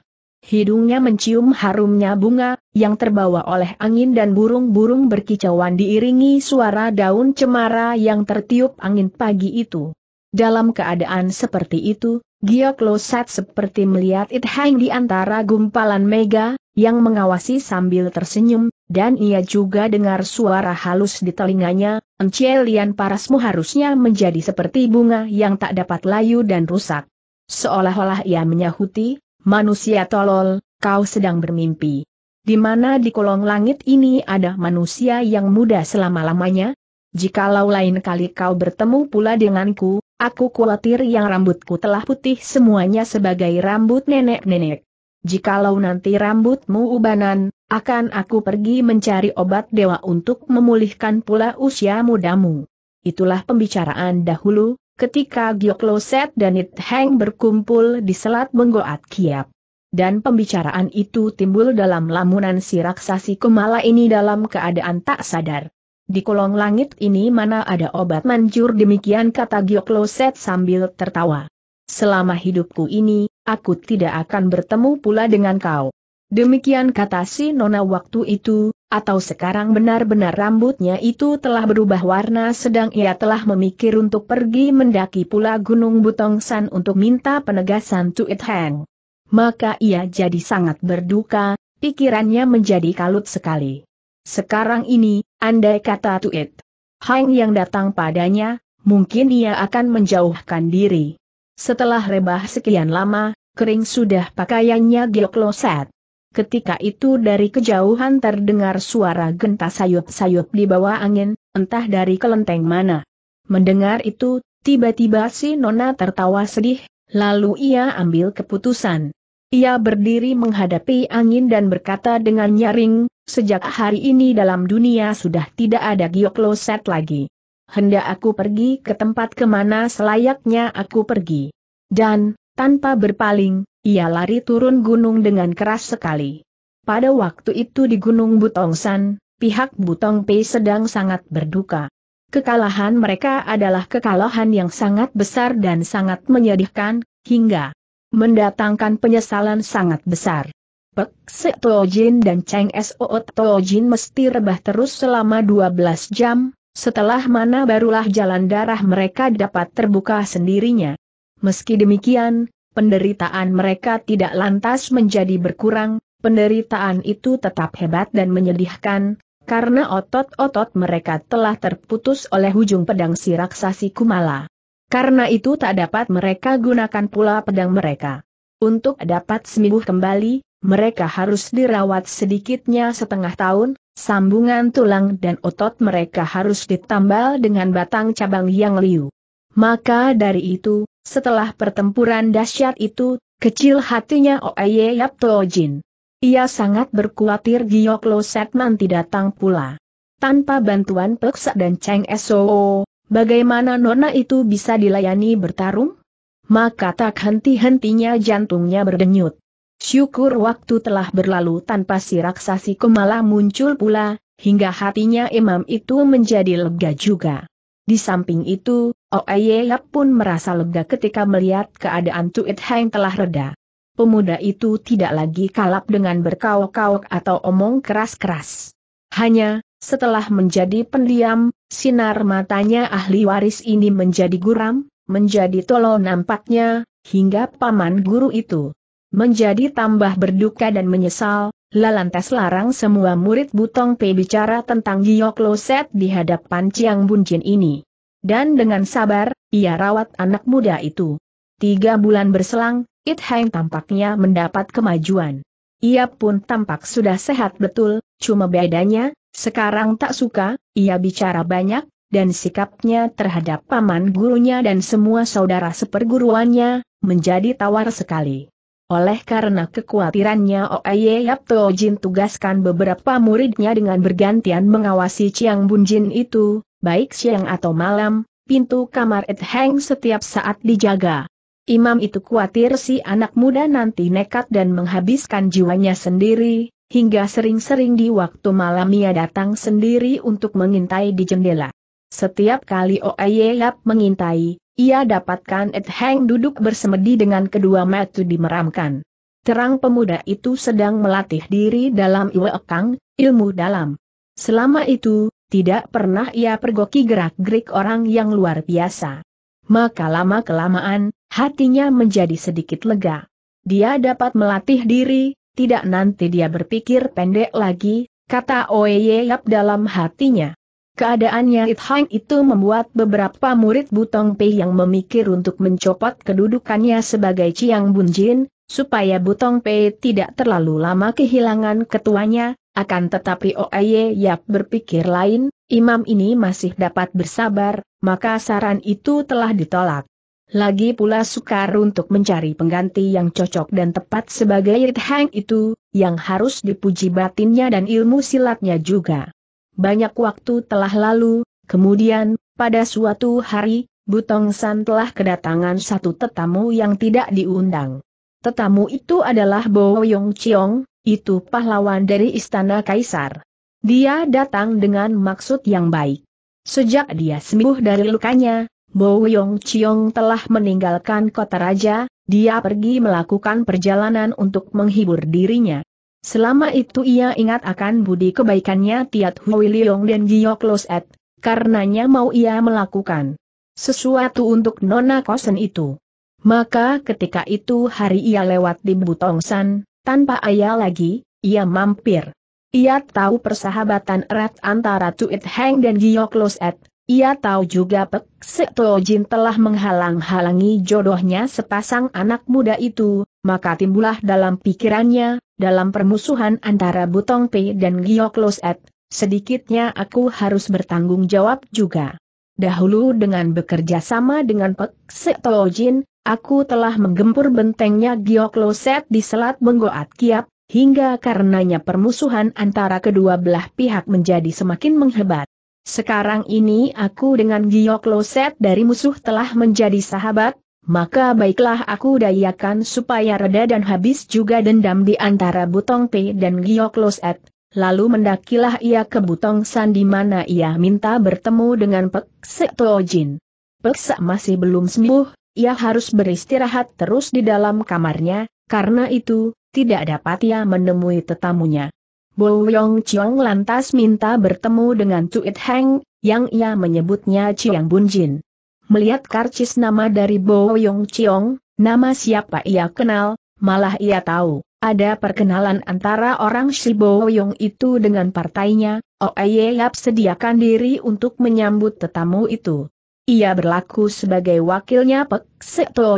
Hidungnya mencium harumnya bunga, yang terbawa oleh angin dan burung-burung berkicauan diiringi suara daun cemara yang tertiup angin pagi itu. Dalam keadaan seperti itu, Giok Losat seperti melihat It Hang di antara gumpalan mega, yang mengawasi sambil tersenyum, dan ia juga dengar suara halus di telinganya, Encelian parasmu harusnya menjadi seperti bunga yang tak dapat layu dan rusak. Seolah-olah ia menyahuti, Manusia tolol, kau sedang bermimpi. Di mana di kolong langit ini ada manusia yang muda selama-lamanya? Jikalau lain kali kau bertemu pula denganku, aku khawatir yang rambutku telah putih semuanya sebagai rambut nenek-nenek. Jikalau nanti rambutmu ubanan, akan aku pergi mencari obat dewa untuk memulihkan pula usia mudamu. Itulah pembicaraan dahulu, ketika Gyokloset dan It Heng berkumpul di Selat Benggoat Kiap. Dan pembicaraan itu timbul dalam lamunan si raksasi Kumala ini dalam keadaan tak sadar. Di kolong langit ini mana ada obat manjur demikian kata Gyokloset sambil tertawa. Selama hidupku ini, aku tidak akan bertemu pula dengan kau. Demikian kata si Nona waktu itu, atau sekarang benar-benar rambutnya itu telah berubah warna sedang ia telah memikir untuk pergi mendaki pula Gunung Butong San untuk minta penegasan It Heng. Maka ia jadi sangat berduka, pikirannya menjadi kalut sekali. Sekarang ini, andai kata It Heng yang datang padanya, mungkin ia akan menjauhkan diri. Setelah rebah sekian lama, kering sudah pakaiannya geokloset. Ketika itu dari kejauhan terdengar suara genta sayup-sayup di bawah angin, entah dari kelenteng mana. Mendengar itu, tiba-tiba si Nona tertawa sedih, lalu ia ambil keputusan. Ia berdiri menghadapi angin dan berkata dengan nyaring, sejak hari ini dalam dunia sudah tidak ada giokloset lagi. Hendak aku pergi ke tempat kemana selayaknya aku pergi. Dan, tanpa berpaling, ia lari turun gunung dengan keras sekali. Pada waktu itu di Gunung Butongsan, pihak Butong Pei sedang sangat berduka. Kekalahan mereka adalah kekalahan yang sangat besar dan sangat menyedihkan, hingga mendatangkan penyesalan sangat besar. Pek Tuo Jin dan Cheng Soot Jin mesti rebah terus selama 12 jam, setelah mana barulah jalan darah mereka dapat terbuka sendirinya. Meski demikian, penderitaan mereka tidak lantas menjadi berkurang, penderitaan itu tetap hebat dan menyedihkan, karena otot-otot mereka telah terputus oleh ujung pedang si raksasi Kumala. Karena itu tak dapat mereka gunakan pula pedang mereka. Untuk dapat sembuh kembali, mereka harus dirawat sedikitnya setengah tahun, sambungan tulang dan otot mereka harus ditambal dengan batang cabang yang liu. Maka dari itu, setelah pertempuran dahsyat itu, kecil hatinya Oeye Yap Tojin. Ia sangat berkuatir Giok Lo Setman tidak datang pula. Tanpa bantuan Peksa dan Cheng Soo, bagaimana nona itu bisa dilayani bertarung? Maka tak henti-hentinya jantungnya berdenyut. Syukur waktu telah berlalu tanpa si raksasi kemala muncul pula, hingga hatinya imam itu menjadi lega juga. Di samping itu, Oeyap pun merasa lega ketika melihat keadaan Tuit Heng telah reda. Pemuda itu tidak lagi kalap dengan berkauk kauk atau omong keras-keras. Hanya, setelah menjadi pendiam, sinar matanya ahli waris ini menjadi guram, menjadi tolol nampaknya, hingga paman guru itu menjadi tambah berduka dan menyesal, Lalantes larang semua murid Butong Pei bicara tentang Giok Loset di hadapan Chiang Bunjin ini. Dan dengan sabar, ia rawat anak muda itu. Tiga bulan berselang, It Heng tampaknya mendapat kemajuan. Ia pun tampak sudah sehat betul, cuma bedanya, sekarang tak suka, ia bicara banyak, dan sikapnya terhadap paman gurunya dan semua saudara seperguruannya, menjadi tawar sekali. Oleh karena kekhawatirannya Oe Yap Jin tugaskan beberapa muridnya dengan bergantian mengawasi Chiang Bun Jin itu, baik siang atau malam, pintu kamar Ed Heng setiap saat dijaga. Imam itu khawatir si anak muda nanti nekat dan menghabiskan jiwanya sendiri, hingga sering-sering di waktu malam ia datang sendiri untuk mengintai di jendela. Setiap kali Oe Yap mengintai, ia dapatkan Ed Heng duduk bersemedi dengan kedua metu dimeramkan. Terang pemuda itu sedang melatih diri dalam Iwekang, ilmu dalam. Selama itu, tidak pernah ia pergoki gerak-gerik orang yang luar biasa. Maka lama-kelamaan, hatinya menjadi sedikit lega. Dia dapat melatih diri, tidak nanti dia berpikir pendek lagi, kata Oye Yap dalam hatinya. Keadaannya It Hang itu membuat beberapa murid Butong Pei yang memikir untuk mencopot kedudukannya sebagai Chiang Bunjin, supaya Butong Pei tidak terlalu lama kehilangan ketuanya, akan tetapi Oaye Yap berpikir lain, imam ini masih dapat bersabar, maka saran itu telah ditolak. Lagi pula sukar untuk mencari pengganti yang cocok dan tepat sebagai It Hang itu, yang harus dipuji batinnya dan ilmu silatnya juga. Banyak waktu telah lalu, kemudian, pada suatu hari, Butong San telah kedatangan satu tetamu yang tidak diundang. Tetamu itu adalah Bo Yong Chiong, itu pahlawan dari Istana Kaisar. Dia datang dengan maksud yang baik. Sejak dia sembuh dari lukanya, Bo Yong Chiong telah meninggalkan kota raja, dia pergi melakukan perjalanan untuk menghibur dirinya. Selama itu ia ingat akan budi kebaikannya Tiat Hui Leong dan Gio Kloset, karenanya mau ia melakukan sesuatu untuk Nona Kosen itu. Maka ketika itu hari ia lewat di Butongsan, tanpa ayah lagi, ia mampir. Ia tahu persahabatan erat antara Tuit Heng dan Gio Kloset, ia tahu juga Pek Sekto Jin telah menghalang-halangi jodohnya sepasang anak muda itu, maka timbulah dalam pikirannya, dalam permusuhan antara Butong Pei dan Giok Loset, sedikitnya aku harus bertanggung jawab juga. Dahulu dengan bekerja sama dengan Pek Sekto Jin, aku telah menggempur bentengnya Giok Loset di Selat Benggoat Kiap, hingga karenanya permusuhan antara kedua belah pihak menjadi semakin menghebat. Sekarang ini aku dengan Giok Loset dari musuh telah menjadi sahabat, maka baiklah aku dayakan supaya reda dan habis juga dendam di antara Butong P dan Giok Loset. Lalu mendakilah ia ke Butong San di mana ia minta bertemu dengan Pek Sek Tojin. Pek Sek masih belum sembuh, ia harus beristirahat terus di dalam kamarnya, karena itu, tidak dapat ia menemui tetamunya. Bo Yong Chiong lantas minta bertemu dengan Tuit Heng, yang ia menyebutnya Chiang Bun Jin. Melihat karcis nama dari Bo Yong Chiong, nama siapa ia kenal, malah ia tahu, ada perkenalan antara orang si Bo Yong itu dengan partainya, Oeye oh Yap sediakan diri untuk menyambut tetamu itu. Ia berlaku sebagai wakilnya Pek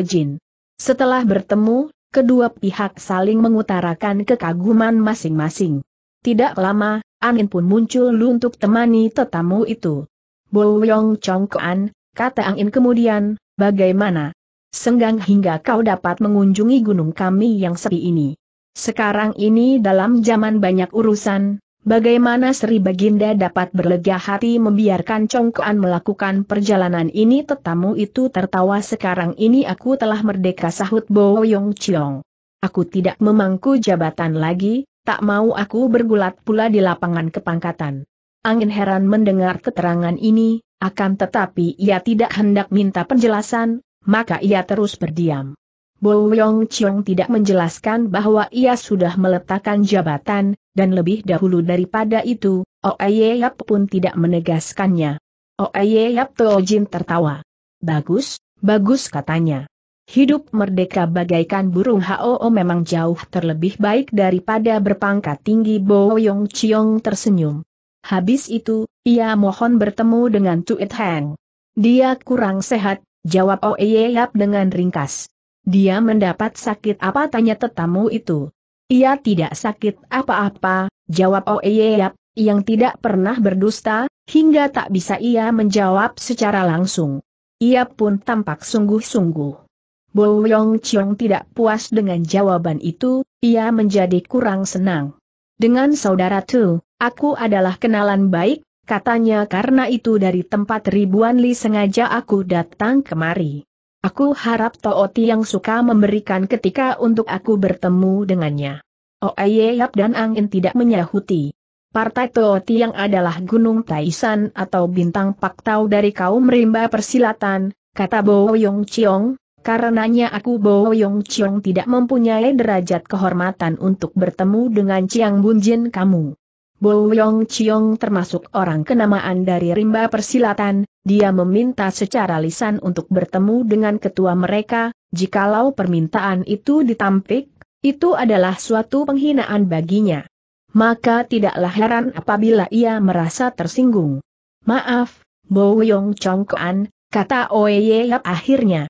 Jin. Setelah bertemu, kedua pihak saling mengutarakan kekaguman masing-masing. Tidak lama, angin pun muncul untuk temani tetamu itu. Bo Yong Chong Kuan, kata angin kemudian, bagaimana? Senggang hingga kau dapat mengunjungi gunung kami yang sepi ini. Sekarang ini dalam zaman banyak urusan, Bagaimana Sri Baginda dapat berlega hati membiarkan Kuan melakukan perjalanan ini tetamu itu tertawa sekarang ini aku telah merdeka sahut Bo Yong Chiong. Aku tidak memangku jabatan lagi, tak mau aku bergulat pula di lapangan kepangkatan. Angin heran mendengar keterangan ini, akan tetapi ia tidak hendak minta penjelasan, maka ia terus berdiam. Bo Yong Chiong tidak menjelaskan bahwa ia sudah meletakkan jabatan, dan lebih dahulu daripada itu, Oeye Yap pun tidak menegaskannya. Oeye Yap Jin tertawa. Bagus, bagus katanya. Hidup merdeka bagaikan burung HOO memang jauh terlebih baik daripada berpangkat tinggi Bo Yong Chiong tersenyum. Habis itu, ia mohon bertemu dengan Tuit Hang. Dia kurang sehat, jawab Oye Yap dengan ringkas. Dia mendapat sakit apa tanya tetamu itu. Ia tidak sakit apa-apa, jawab Oye Yap, yang tidak pernah berdusta, hingga tak bisa ia menjawab secara langsung. Ia pun tampak sungguh-sungguh. Bo Yong Chiong tidak puas dengan jawaban itu, ia menjadi kurang senang. Dengan saudara Tu, aku adalah kenalan baik, katanya karena itu dari tempat ribuan li sengaja aku datang kemari. Aku harap Tooti yang suka memberikan ketika untuk aku bertemu dengannya. Oh, eh, yap dan angin tidak menyahuti. Partai Tooti yang adalah Gunung Taisan atau Bintang Paktau dari kaum rimba persilatan, kata Bo Yong Chiong, Karenanya aku Bowo Yong Chiong tidak mempunyai derajat kehormatan untuk bertemu dengan Chiang Bunjin kamu. Bowo Yong Chiong termasuk orang kenamaan dari rimba persilatan, dia meminta secara lisan untuk bertemu dengan ketua mereka, jikalau permintaan itu ditampik, itu adalah suatu penghinaan baginya. Maka tidaklah heran apabila ia merasa tersinggung. Maaf, Bowo Yong Chong Kuan, kata Oeye akhirnya.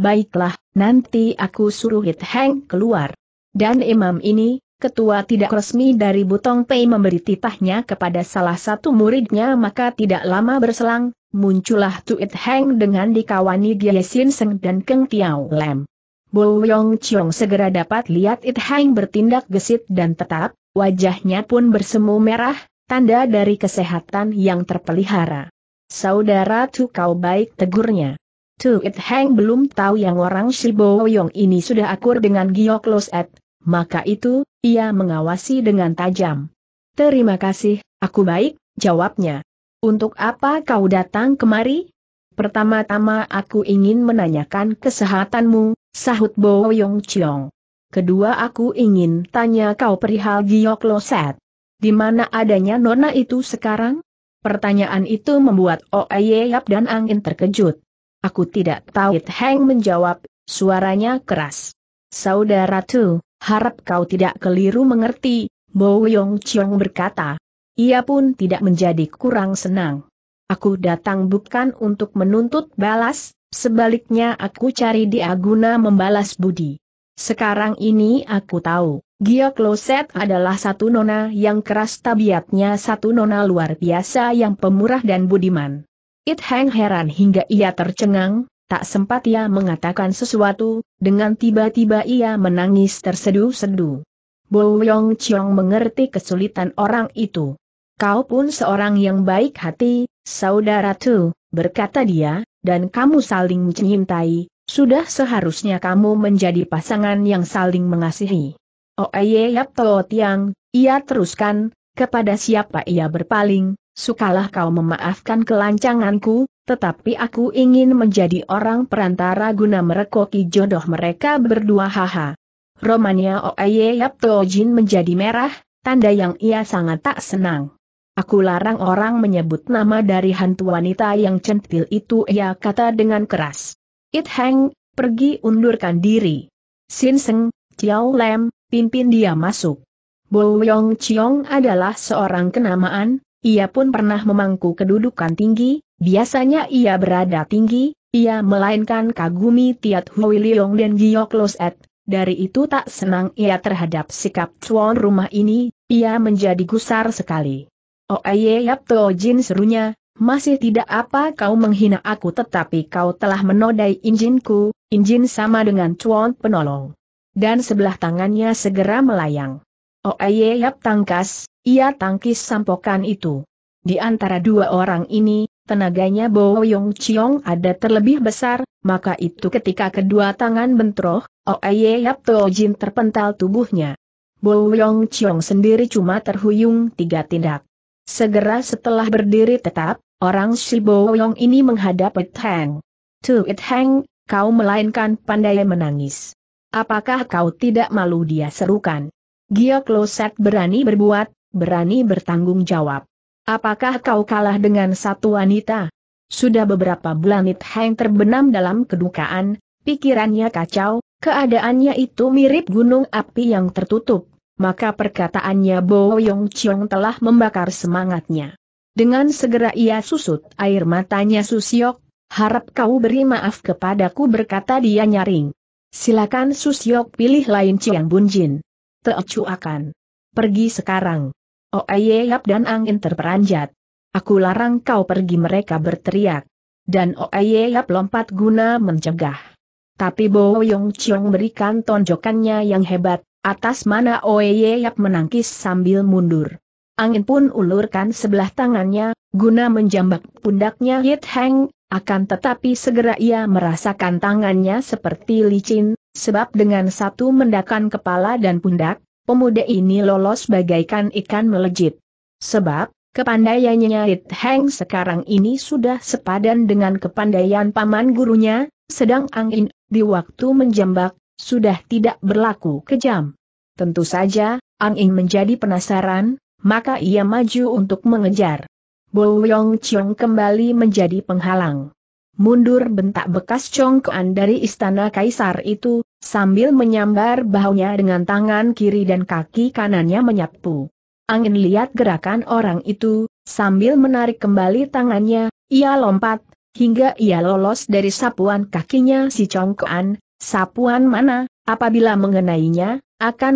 Baiklah, nanti aku suruh Hit Heng keluar. Dan imam ini, ketua tidak resmi dari Butong Pei memberi titahnya kepada salah satu muridnya maka tidak lama berselang, muncullah Tu It Heng dengan dikawani Gye Sin Seng dan Keng Tiao Lem. Bo Yong Chiong segera dapat lihat It Heng bertindak gesit dan tetap, wajahnya pun bersemu merah, tanda dari kesehatan yang terpelihara. Saudara Tu kau baik tegurnya. It Heng belum tahu yang orang Yong ini sudah akur dengan Giok Loset, maka itu, ia mengawasi dengan tajam. Terima kasih, aku baik, jawabnya. Untuk apa kau datang kemari? Pertama-tama aku ingin menanyakan kesehatanmu, sahut Yong Chiong. Kedua aku ingin tanya kau perihal Giok Loset. Di mana adanya nona itu sekarang? Pertanyaan itu membuat e Yap dan Angin terkejut. Aku tidak tahu It Heng menjawab, suaranya keras. Saudara Tu, harap kau tidak keliru mengerti, Bo Yong Chiong berkata. Ia pun tidak menjadi kurang senang. Aku datang bukan untuk menuntut balas, sebaliknya aku cari dia guna membalas budi. Sekarang ini aku tahu, Gia Kloset adalah satu nona yang keras tabiatnya satu nona luar biasa yang pemurah dan budiman. It Hang heran hingga ia tercengang, tak sempat ia mengatakan sesuatu, dengan tiba-tiba ia menangis tersedu-sedu. Bo Yong Chiong mengerti kesulitan orang itu. Kau pun seorang yang baik hati, saudara tu, berkata dia, dan kamu saling mencintai, sudah seharusnya kamu menjadi pasangan yang saling mengasihi. Oh Yap iya, Tiang, ia teruskan, kepada siapa ia berpaling, Sukalah kau memaafkan kelancanganku, tetapi aku ingin menjadi orang perantara guna merekoki jodoh mereka berdua haha. Romania Yap Tojin menjadi merah, tanda yang ia sangat tak senang. Aku larang orang menyebut nama dari hantu wanita yang centil itu ia kata dengan keras. It Hang, pergi undurkan diri. Sin Seng, Chiao Lem, pimpin dia masuk. Bo Yong Chiong adalah seorang kenamaan, ia pun pernah memangku kedudukan tinggi, biasanya ia berada tinggi, ia melainkan kagumi Tiat Hui Leong dan Giok Loset. Dari itu tak senang ia terhadap sikap tuan rumah ini, ia menjadi gusar sekali. Oeye Yap Jin serunya, masih tidak apa kau menghina aku tetapi kau telah menodai injinku, injin sama dengan tuan penolong. Dan sebelah tangannya segera melayang. Oh, yap tangkas, ia tangkis sampokan itu. Di antara dua orang ini, tenaganya Bo Yong Chiong ada terlebih besar, maka itu ketika kedua tangan bentroh, oh, Oeyap Tojin terpental tubuhnya. Bo Yong Chiong sendiri cuma terhuyung tiga tindak. Segera setelah berdiri tetap, orang si Bo Yong ini menghadap It Hang. To It Hang, kau melainkan pandai menangis. Apakah kau tidak malu dia serukan? Gio Kloset berani berbuat, berani bertanggung jawab. Apakah kau kalah dengan satu wanita? Sudah beberapa bulan Heng terbenam dalam kedukaan, pikirannya kacau, keadaannya itu mirip gunung api yang tertutup, maka perkataannya Bo Yong Chiong telah membakar semangatnya. Dengan segera ia susut air matanya Susyok, harap kau beri maaf kepadaku berkata dia nyaring. Silakan Susyok pilih lain Chiang Bunjin. Teocu akan pergi sekarang. Oh, Yap dan angin terperanjat. Aku larang kau pergi mereka berteriak. Dan oh, Yap lompat guna mencegah. Tapi Bo Yong Chiong berikan tonjokannya yang hebat, atas mana oh, Yap menangkis sambil mundur. Angin pun ulurkan sebelah tangannya, guna menjambak pundaknya Yit Heng, akan tetapi segera ia merasakan tangannya seperti licin, sebab dengan satu mendakan kepala dan pundak, pemuda ini lolos bagaikan ikan melejit. Sebab, kepandaiannya It Heng sekarang ini sudah sepadan dengan kepandaian paman gurunya, sedang angin, di waktu menjambak, sudah tidak berlaku kejam. Tentu saja, angin menjadi penasaran, maka ia maju untuk mengejar. Bo Yong Chiong kembali menjadi penghalang. Mundur bentak bekas congkoan dari istana kaisar itu, sambil menyambar bahunya dengan tangan kiri dan kaki kanannya menyapu. Angin lihat gerakan orang itu, sambil menarik kembali tangannya, ia lompat, hingga ia lolos dari sapuan kakinya si congkoan, sapuan mana, apabila mengenainya, akan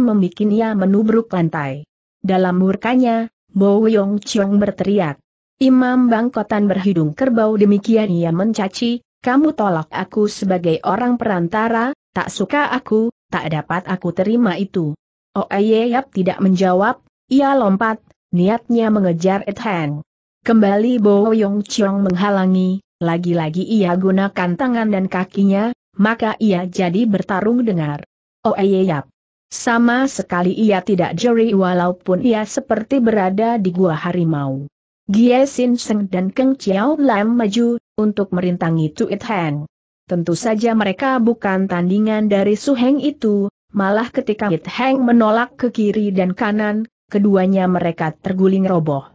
ia menubruk lantai. Dalam murkanya, Bo Yong Chiong berteriak. Imam Bangkotan berhidung kerbau demikian ia mencaci, kamu tolak aku sebagai orang perantara, tak suka aku, tak dapat aku terima itu. Oeyeyap oh, iya, tidak menjawab, ia lompat, niatnya mengejar Ethan. Kembali Boyong Chong menghalangi, lagi-lagi ia gunakan tangan dan kakinya, maka ia jadi bertarung dengar. Oeyeyap. Oh, iya, Sama sekali ia tidak jeri walaupun ia seperti berada di gua harimau. Gie Sin Seng dan Keng Chiao Lam maju, untuk merintangi Tuit Heng. Tentu saja mereka bukan tandingan dari Su Heng itu, malah ketika It Heng menolak ke kiri dan kanan, keduanya mereka terguling roboh.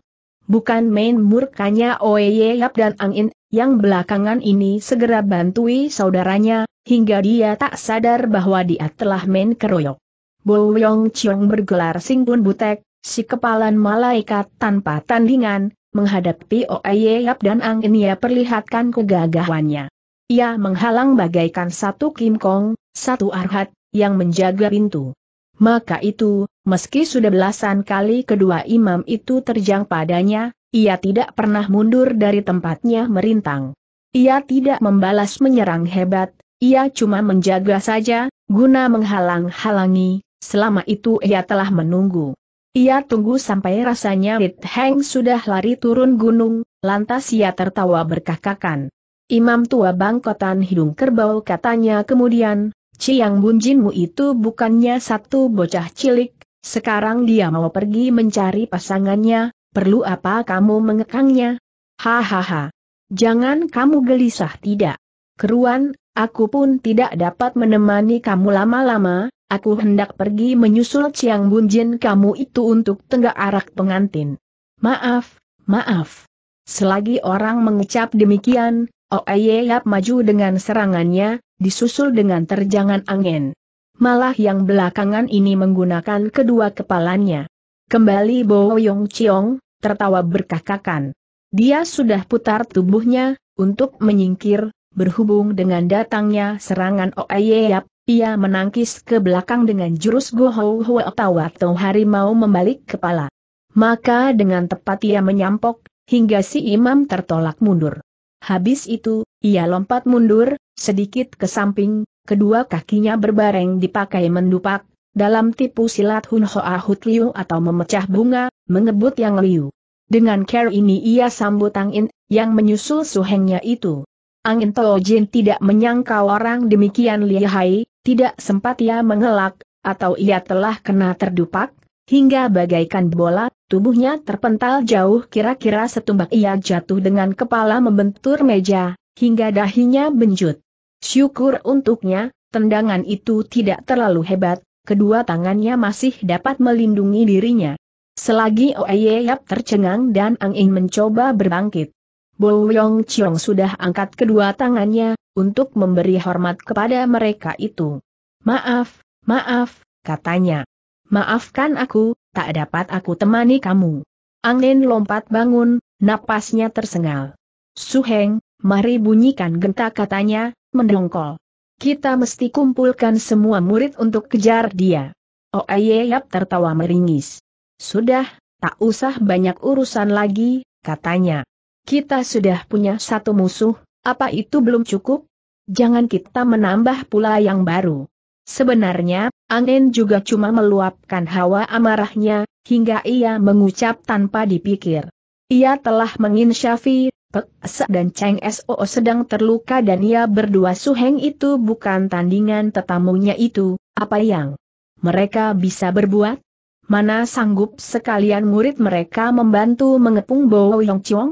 Bukan main murkanya Oye Yap dan Angin, yang belakangan ini segera bantui saudaranya, hingga dia tak sadar bahwa dia telah main keroyok. Bo Yong Chiong bergelar sing pun butek, si kepalan malaikat tanpa tandingan, Menghadapi Yap dan Ang ia perlihatkan kegagahannya. Ia menghalang bagaikan satu Kim Kong, satu Arhat, yang menjaga pintu. Maka itu, meski sudah belasan kali kedua imam itu terjang padanya, ia tidak pernah mundur dari tempatnya merintang. Ia tidak membalas menyerang hebat, ia cuma menjaga saja, guna menghalang-halangi, selama itu ia telah menunggu. Ia tunggu sampai rasanya Midhang Heng sudah lari turun gunung, lantas ia tertawa berkakakan. Imam tua bangkotan hidung kerbau katanya kemudian, Ciang Bunjinmu itu bukannya satu bocah cilik, sekarang dia mau pergi mencari pasangannya, perlu apa kamu mengekangnya? Hahaha. Jangan kamu gelisah tidak. Keruan, aku pun tidak dapat menemani kamu lama-lama, Aku hendak pergi menyusul Ciang Bunjin kamu itu untuk tenggak arak pengantin. Maaf, maaf. Selagi orang mengucap demikian, Oeye Yap maju dengan serangannya, disusul dengan terjangan angin. Malah yang belakangan ini menggunakan kedua kepalanya. Kembali Bo Yong Chiong, tertawa berkakakan. Dia sudah putar tubuhnya, untuk menyingkir, berhubung dengan datangnya serangan Oeye Yap, ia menangkis ke belakang dengan jurus Gohou Hua atau atau harimau membalik kepala. Maka dengan tepat ia menyampok, hingga si imam tertolak mundur. Habis itu, ia lompat mundur, sedikit ke samping, kedua kakinya berbareng dipakai mendupak, dalam tipu silat Hun Hoa Hut Liu atau memecah bunga, mengebut yang Liu. Dengan care ini ia sambut angin, yang menyusul suhengnya itu. Angin Tojin tidak menyangka orang demikian lihai, tidak sempat ia mengelak, atau ia telah kena terdupak, hingga bagaikan bola, tubuhnya terpental jauh kira-kira setumbak ia jatuh dengan kepala membentur meja, hingga dahinya benjut. Syukur untuknya, tendangan itu tidak terlalu hebat, kedua tangannya masih dapat melindungi dirinya. Selagi Oeyeyap tercengang dan angin mencoba berbangkit, Boyong Yong Chiong sudah angkat kedua tangannya, untuk memberi hormat kepada mereka itu. Maaf, maaf, katanya. Maafkan aku, tak dapat aku temani kamu. Angin lompat bangun, napasnya tersengal. Suheng, mari bunyikan genta katanya, mendongkol. Kita mesti kumpulkan semua murid untuk kejar dia. Oh Yap tertawa meringis. Sudah, tak usah banyak urusan lagi, katanya kita sudah punya satu musuh, apa itu belum cukup? Jangan kita menambah pula yang baru. Sebenarnya, angin juga cuma meluapkan hawa amarahnya, hingga ia mengucap tanpa dipikir. Ia telah menginsyafi, Pek Sak dan Cheng Soo sedang terluka dan ia berdua suheng itu bukan tandingan tetamunya itu, apa yang mereka bisa berbuat? Mana sanggup sekalian murid mereka membantu mengepung Bo Yong Chiong?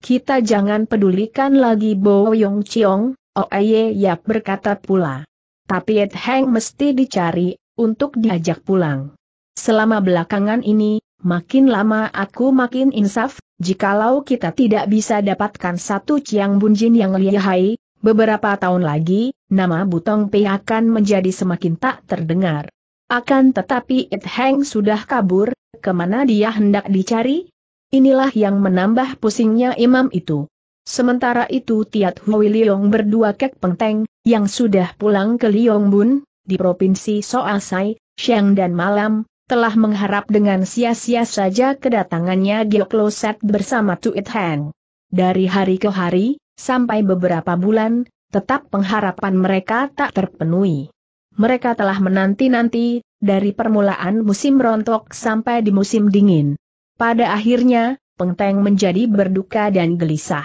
Kita jangan pedulikan lagi Bo Yong Chiong, Oeye oh Yap berkata pula. Tapi Ed Heng mesti dicari, untuk diajak pulang. Selama belakangan ini, makin lama aku makin insaf, jikalau kita tidak bisa dapatkan satu Chiang Bunjin yang lihai, beberapa tahun lagi, nama Butong Pei akan menjadi semakin tak terdengar. Akan tetapi Ed Heng sudah kabur, kemana dia hendak dicari? Inilah yang menambah pusingnya imam itu. Sementara itu Tiat Hui Liong berdua kek pengteng, yang sudah pulang ke Bun, di Provinsi Soasai, Siang dan Malam, telah mengharap dengan sia-sia saja kedatangannya Diokloset bersama Tuit Heng. Dari hari ke hari, sampai beberapa bulan, tetap pengharapan mereka tak terpenuhi. Mereka telah menanti-nanti, dari permulaan musim rontok sampai di musim dingin. Pada akhirnya, Pengteng menjadi berduka dan gelisah.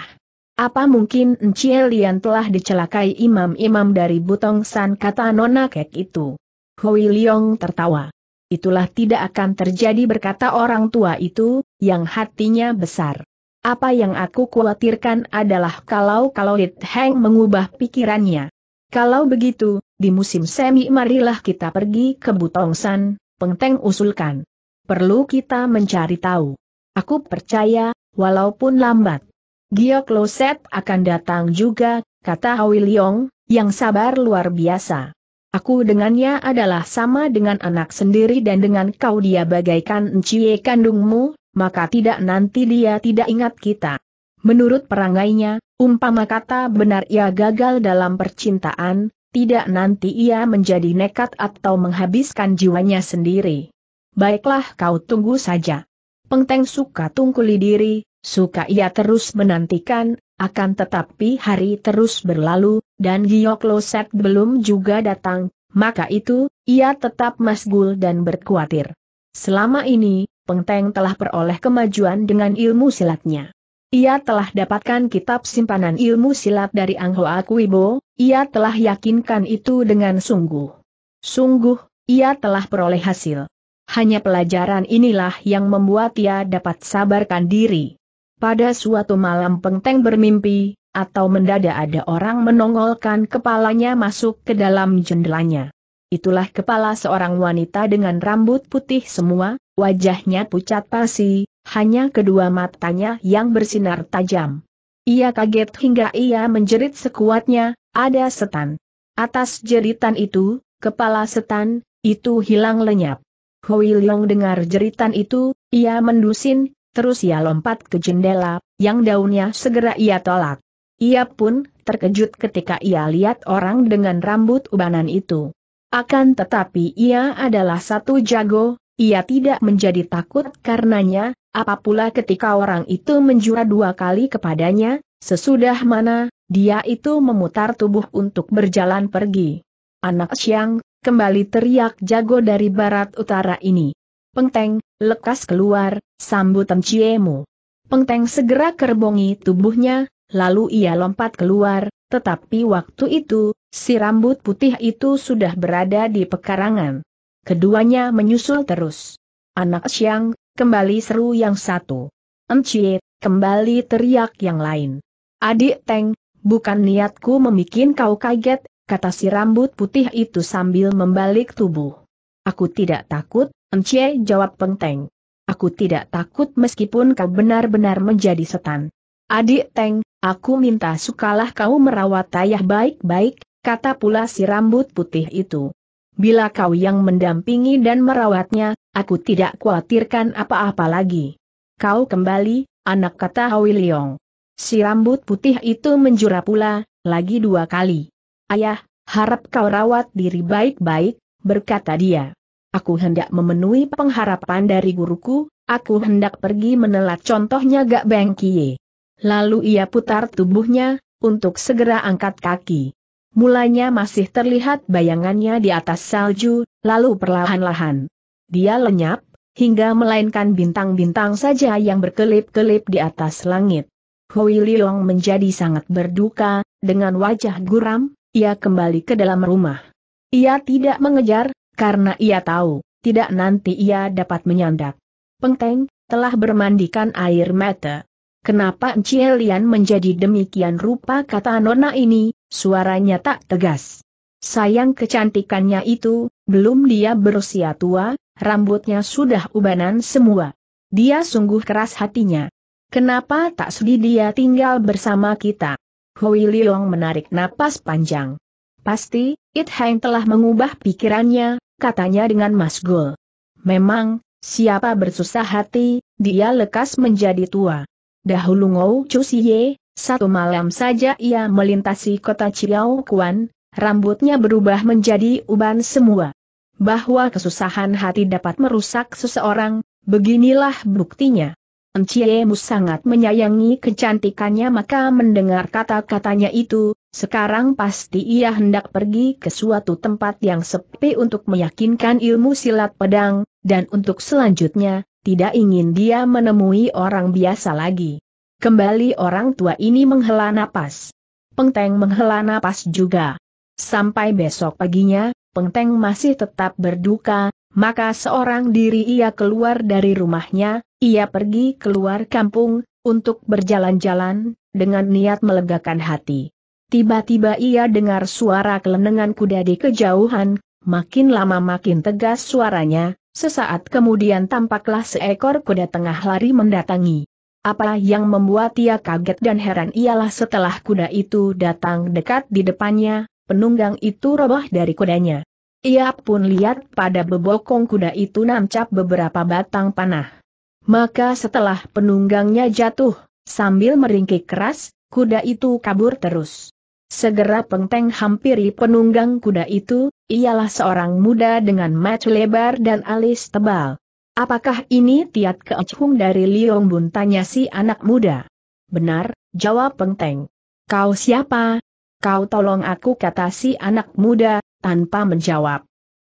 Apa mungkin Encie Lian telah dicelakai imam-imam dari Butong San kata Nona Kek itu? Hui Leong tertawa. Itulah tidak akan terjadi berkata orang tua itu, yang hatinya besar. Apa yang aku khawatirkan adalah kalau-kalau Hit Heng mengubah pikirannya. Kalau begitu, di musim semi marilah kita pergi ke Butong San, Pengteng usulkan perlu kita mencari tahu. Aku percaya, walaupun lambat. Giok Loset akan datang juga, kata Hwi Leong, yang sabar luar biasa. Aku dengannya adalah sama dengan anak sendiri dan dengan kau dia bagaikan encie kandungmu, maka tidak nanti dia tidak ingat kita. Menurut perangainya, umpama kata benar ia gagal dalam percintaan, tidak nanti ia menjadi nekat atau menghabiskan jiwanya sendiri. Baiklah kau tunggu saja. Pengteng suka tungkuli diri, suka ia terus menantikan, akan tetapi hari terus berlalu, dan Giok Loset belum juga datang, maka itu, ia tetap masgul dan berkuatir. Selama ini, Pengteng telah peroleh kemajuan dengan ilmu silatnya. Ia telah dapatkan kitab simpanan ilmu silat dari Ang Hoa Kuibo, ia telah yakinkan itu dengan sungguh. Sungguh, ia telah peroleh hasil. Hanya pelajaran inilah yang membuat ia dapat sabarkan diri. Pada suatu malam Pengteng bermimpi, atau mendadak ada orang menongolkan kepalanya masuk ke dalam jendelanya. Itulah kepala seorang wanita dengan rambut putih semua, wajahnya pucat pasi, hanya kedua matanya yang bersinar tajam. Ia kaget hingga ia menjerit sekuatnya, ada setan. Atas jeritan itu, kepala setan, itu hilang lenyap. Hoi Leong dengar jeritan itu, ia mendusin, terus ia lompat ke jendela, yang daunnya segera ia tolak. Ia pun terkejut ketika ia lihat orang dengan rambut ubanan itu. Akan tetapi ia adalah satu jago, ia tidak menjadi takut karenanya, apapula ketika orang itu menjura dua kali kepadanya, sesudah mana, dia itu memutar tubuh untuk berjalan pergi. Anak siang, kembali teriak jago dari barat utara ini. Pengteng, lekas keluar, sambutan Ciemu. Pengteng segera kerbongi tubuhnya, lalu ia lompat keluar, tetapi waktu itu, si rambut putih itu sudah berada di pekarangan. Keduanya menyusul terus. Anak siang, kembali seru yang satu. Encie, kembali teriak yang lain. Adik Teng, bukan niatku memikin kau kaget, kata si rambut putih itu sambil membalik tubuh. Aku tidak takut, Encie jawab Pengteng. Aku tidak takut meskipun kau benar-benar menjadi setan. Adik Teng, aku minta sukalah kau merawat ayah baik-baik, kata pula si rambut putih itu. Bila kau yang mendampingi dan merawatnya, aku tidak khawatirkan apa-apa lagi. Kau kembali, anak kata Leong. Si rambut putih itu menjura pula, lagi dua kali. Ayah, harap kau rawat diri baik-baik, berkata dia. Aku hendak memenuhi pengharapan dari guruku, aku hendak pergi menelat contohnya Gak Kie. Lalu ia putar tubuhnya, untuk segera angkat kaki. Mulanya masih terlihat bayangannya di atas salju, lalu perlahan-lahan. Dia lenyap, hingga melainkan bintang-bintang saja yang berkelip-kelip di atas langit. Hui Liong menjadi sangat berduka, dengan wajah guram, ia kembali ke dalam rumah. Ia tidak mengejar, karena ia tahu, tidak nanti ia dapat menyandak. Pengteng, telah bermandikan air mata. Kenapa Cie menjadi demikian rupa kata Nona ini, suaranya tak tegas. Sayang kecantikannya itu, belum dia berusia tua, rambutnya sudah ubanan semua. Dia sungguh keras hatinya. Kenapa tak sudi dia tinggal bersama kita? Hui Liong menarik napas panjang. Pasti, It Heng telah mengubah pikirannya, katanya dengan masgul. Memang, siapa bersusah hati, dia lekas menjadi tua. Dahulu Ngou Chu Siye, satu malam saja ia melintasi kota Chiao Kuan, rambutnya berubah menjadi uban semua. Bahwa kesusahan hati dapat merusak seseorang, beginilah buktinya. Mu sangat menyayangi kecantikannya maka mendengar kata-katanya itu, sekarang pasti ia hendak pergi ke suatu tempat yang sepi untuk meyakinkan ilmu silat pedang, dan untuk selanjutnya, tidak ingin dia menemui orang biasa lagi. Kembali orang tua ini menghela napas. Pengteng menghela napas juga. Sampai besok paginya, Pengteng masih tetap berduka, maka seorang diri ia keluar dari rumahnya, ia pergi keluar kampung, untuk berjalan-jalan, dengan niat melegakan hati. Tiba-tiba ia dengar suara kelenengan kuda di kejauhan, makin lama makin tegas suaranya, sesaat kemudian tampaklah seekor kuda tengah lari mendatangi. Apa yang membuat ia kaget dan heran ialah setelah kuda itu datang dekat di depannya, penunggang itu roboh dari kudanya. Ia pun lihat pada bebokong kuda itu nancap beberapa batang panah. Maka setelah penunggangnya jatuh, sambil meringkik keras, kuda itu kabur terus. Segera Pengteng hampiri penunggang kuda itu, ialah seorang muda dengan mata lebar dan alis tebal. Apakah ini Tiat Keecung dari Liong Bun? Tanya si anak muda. Benar, jawab Pengteng. Kau siapa? Kau tolong aku kata si anak muda, tanpa menjawab.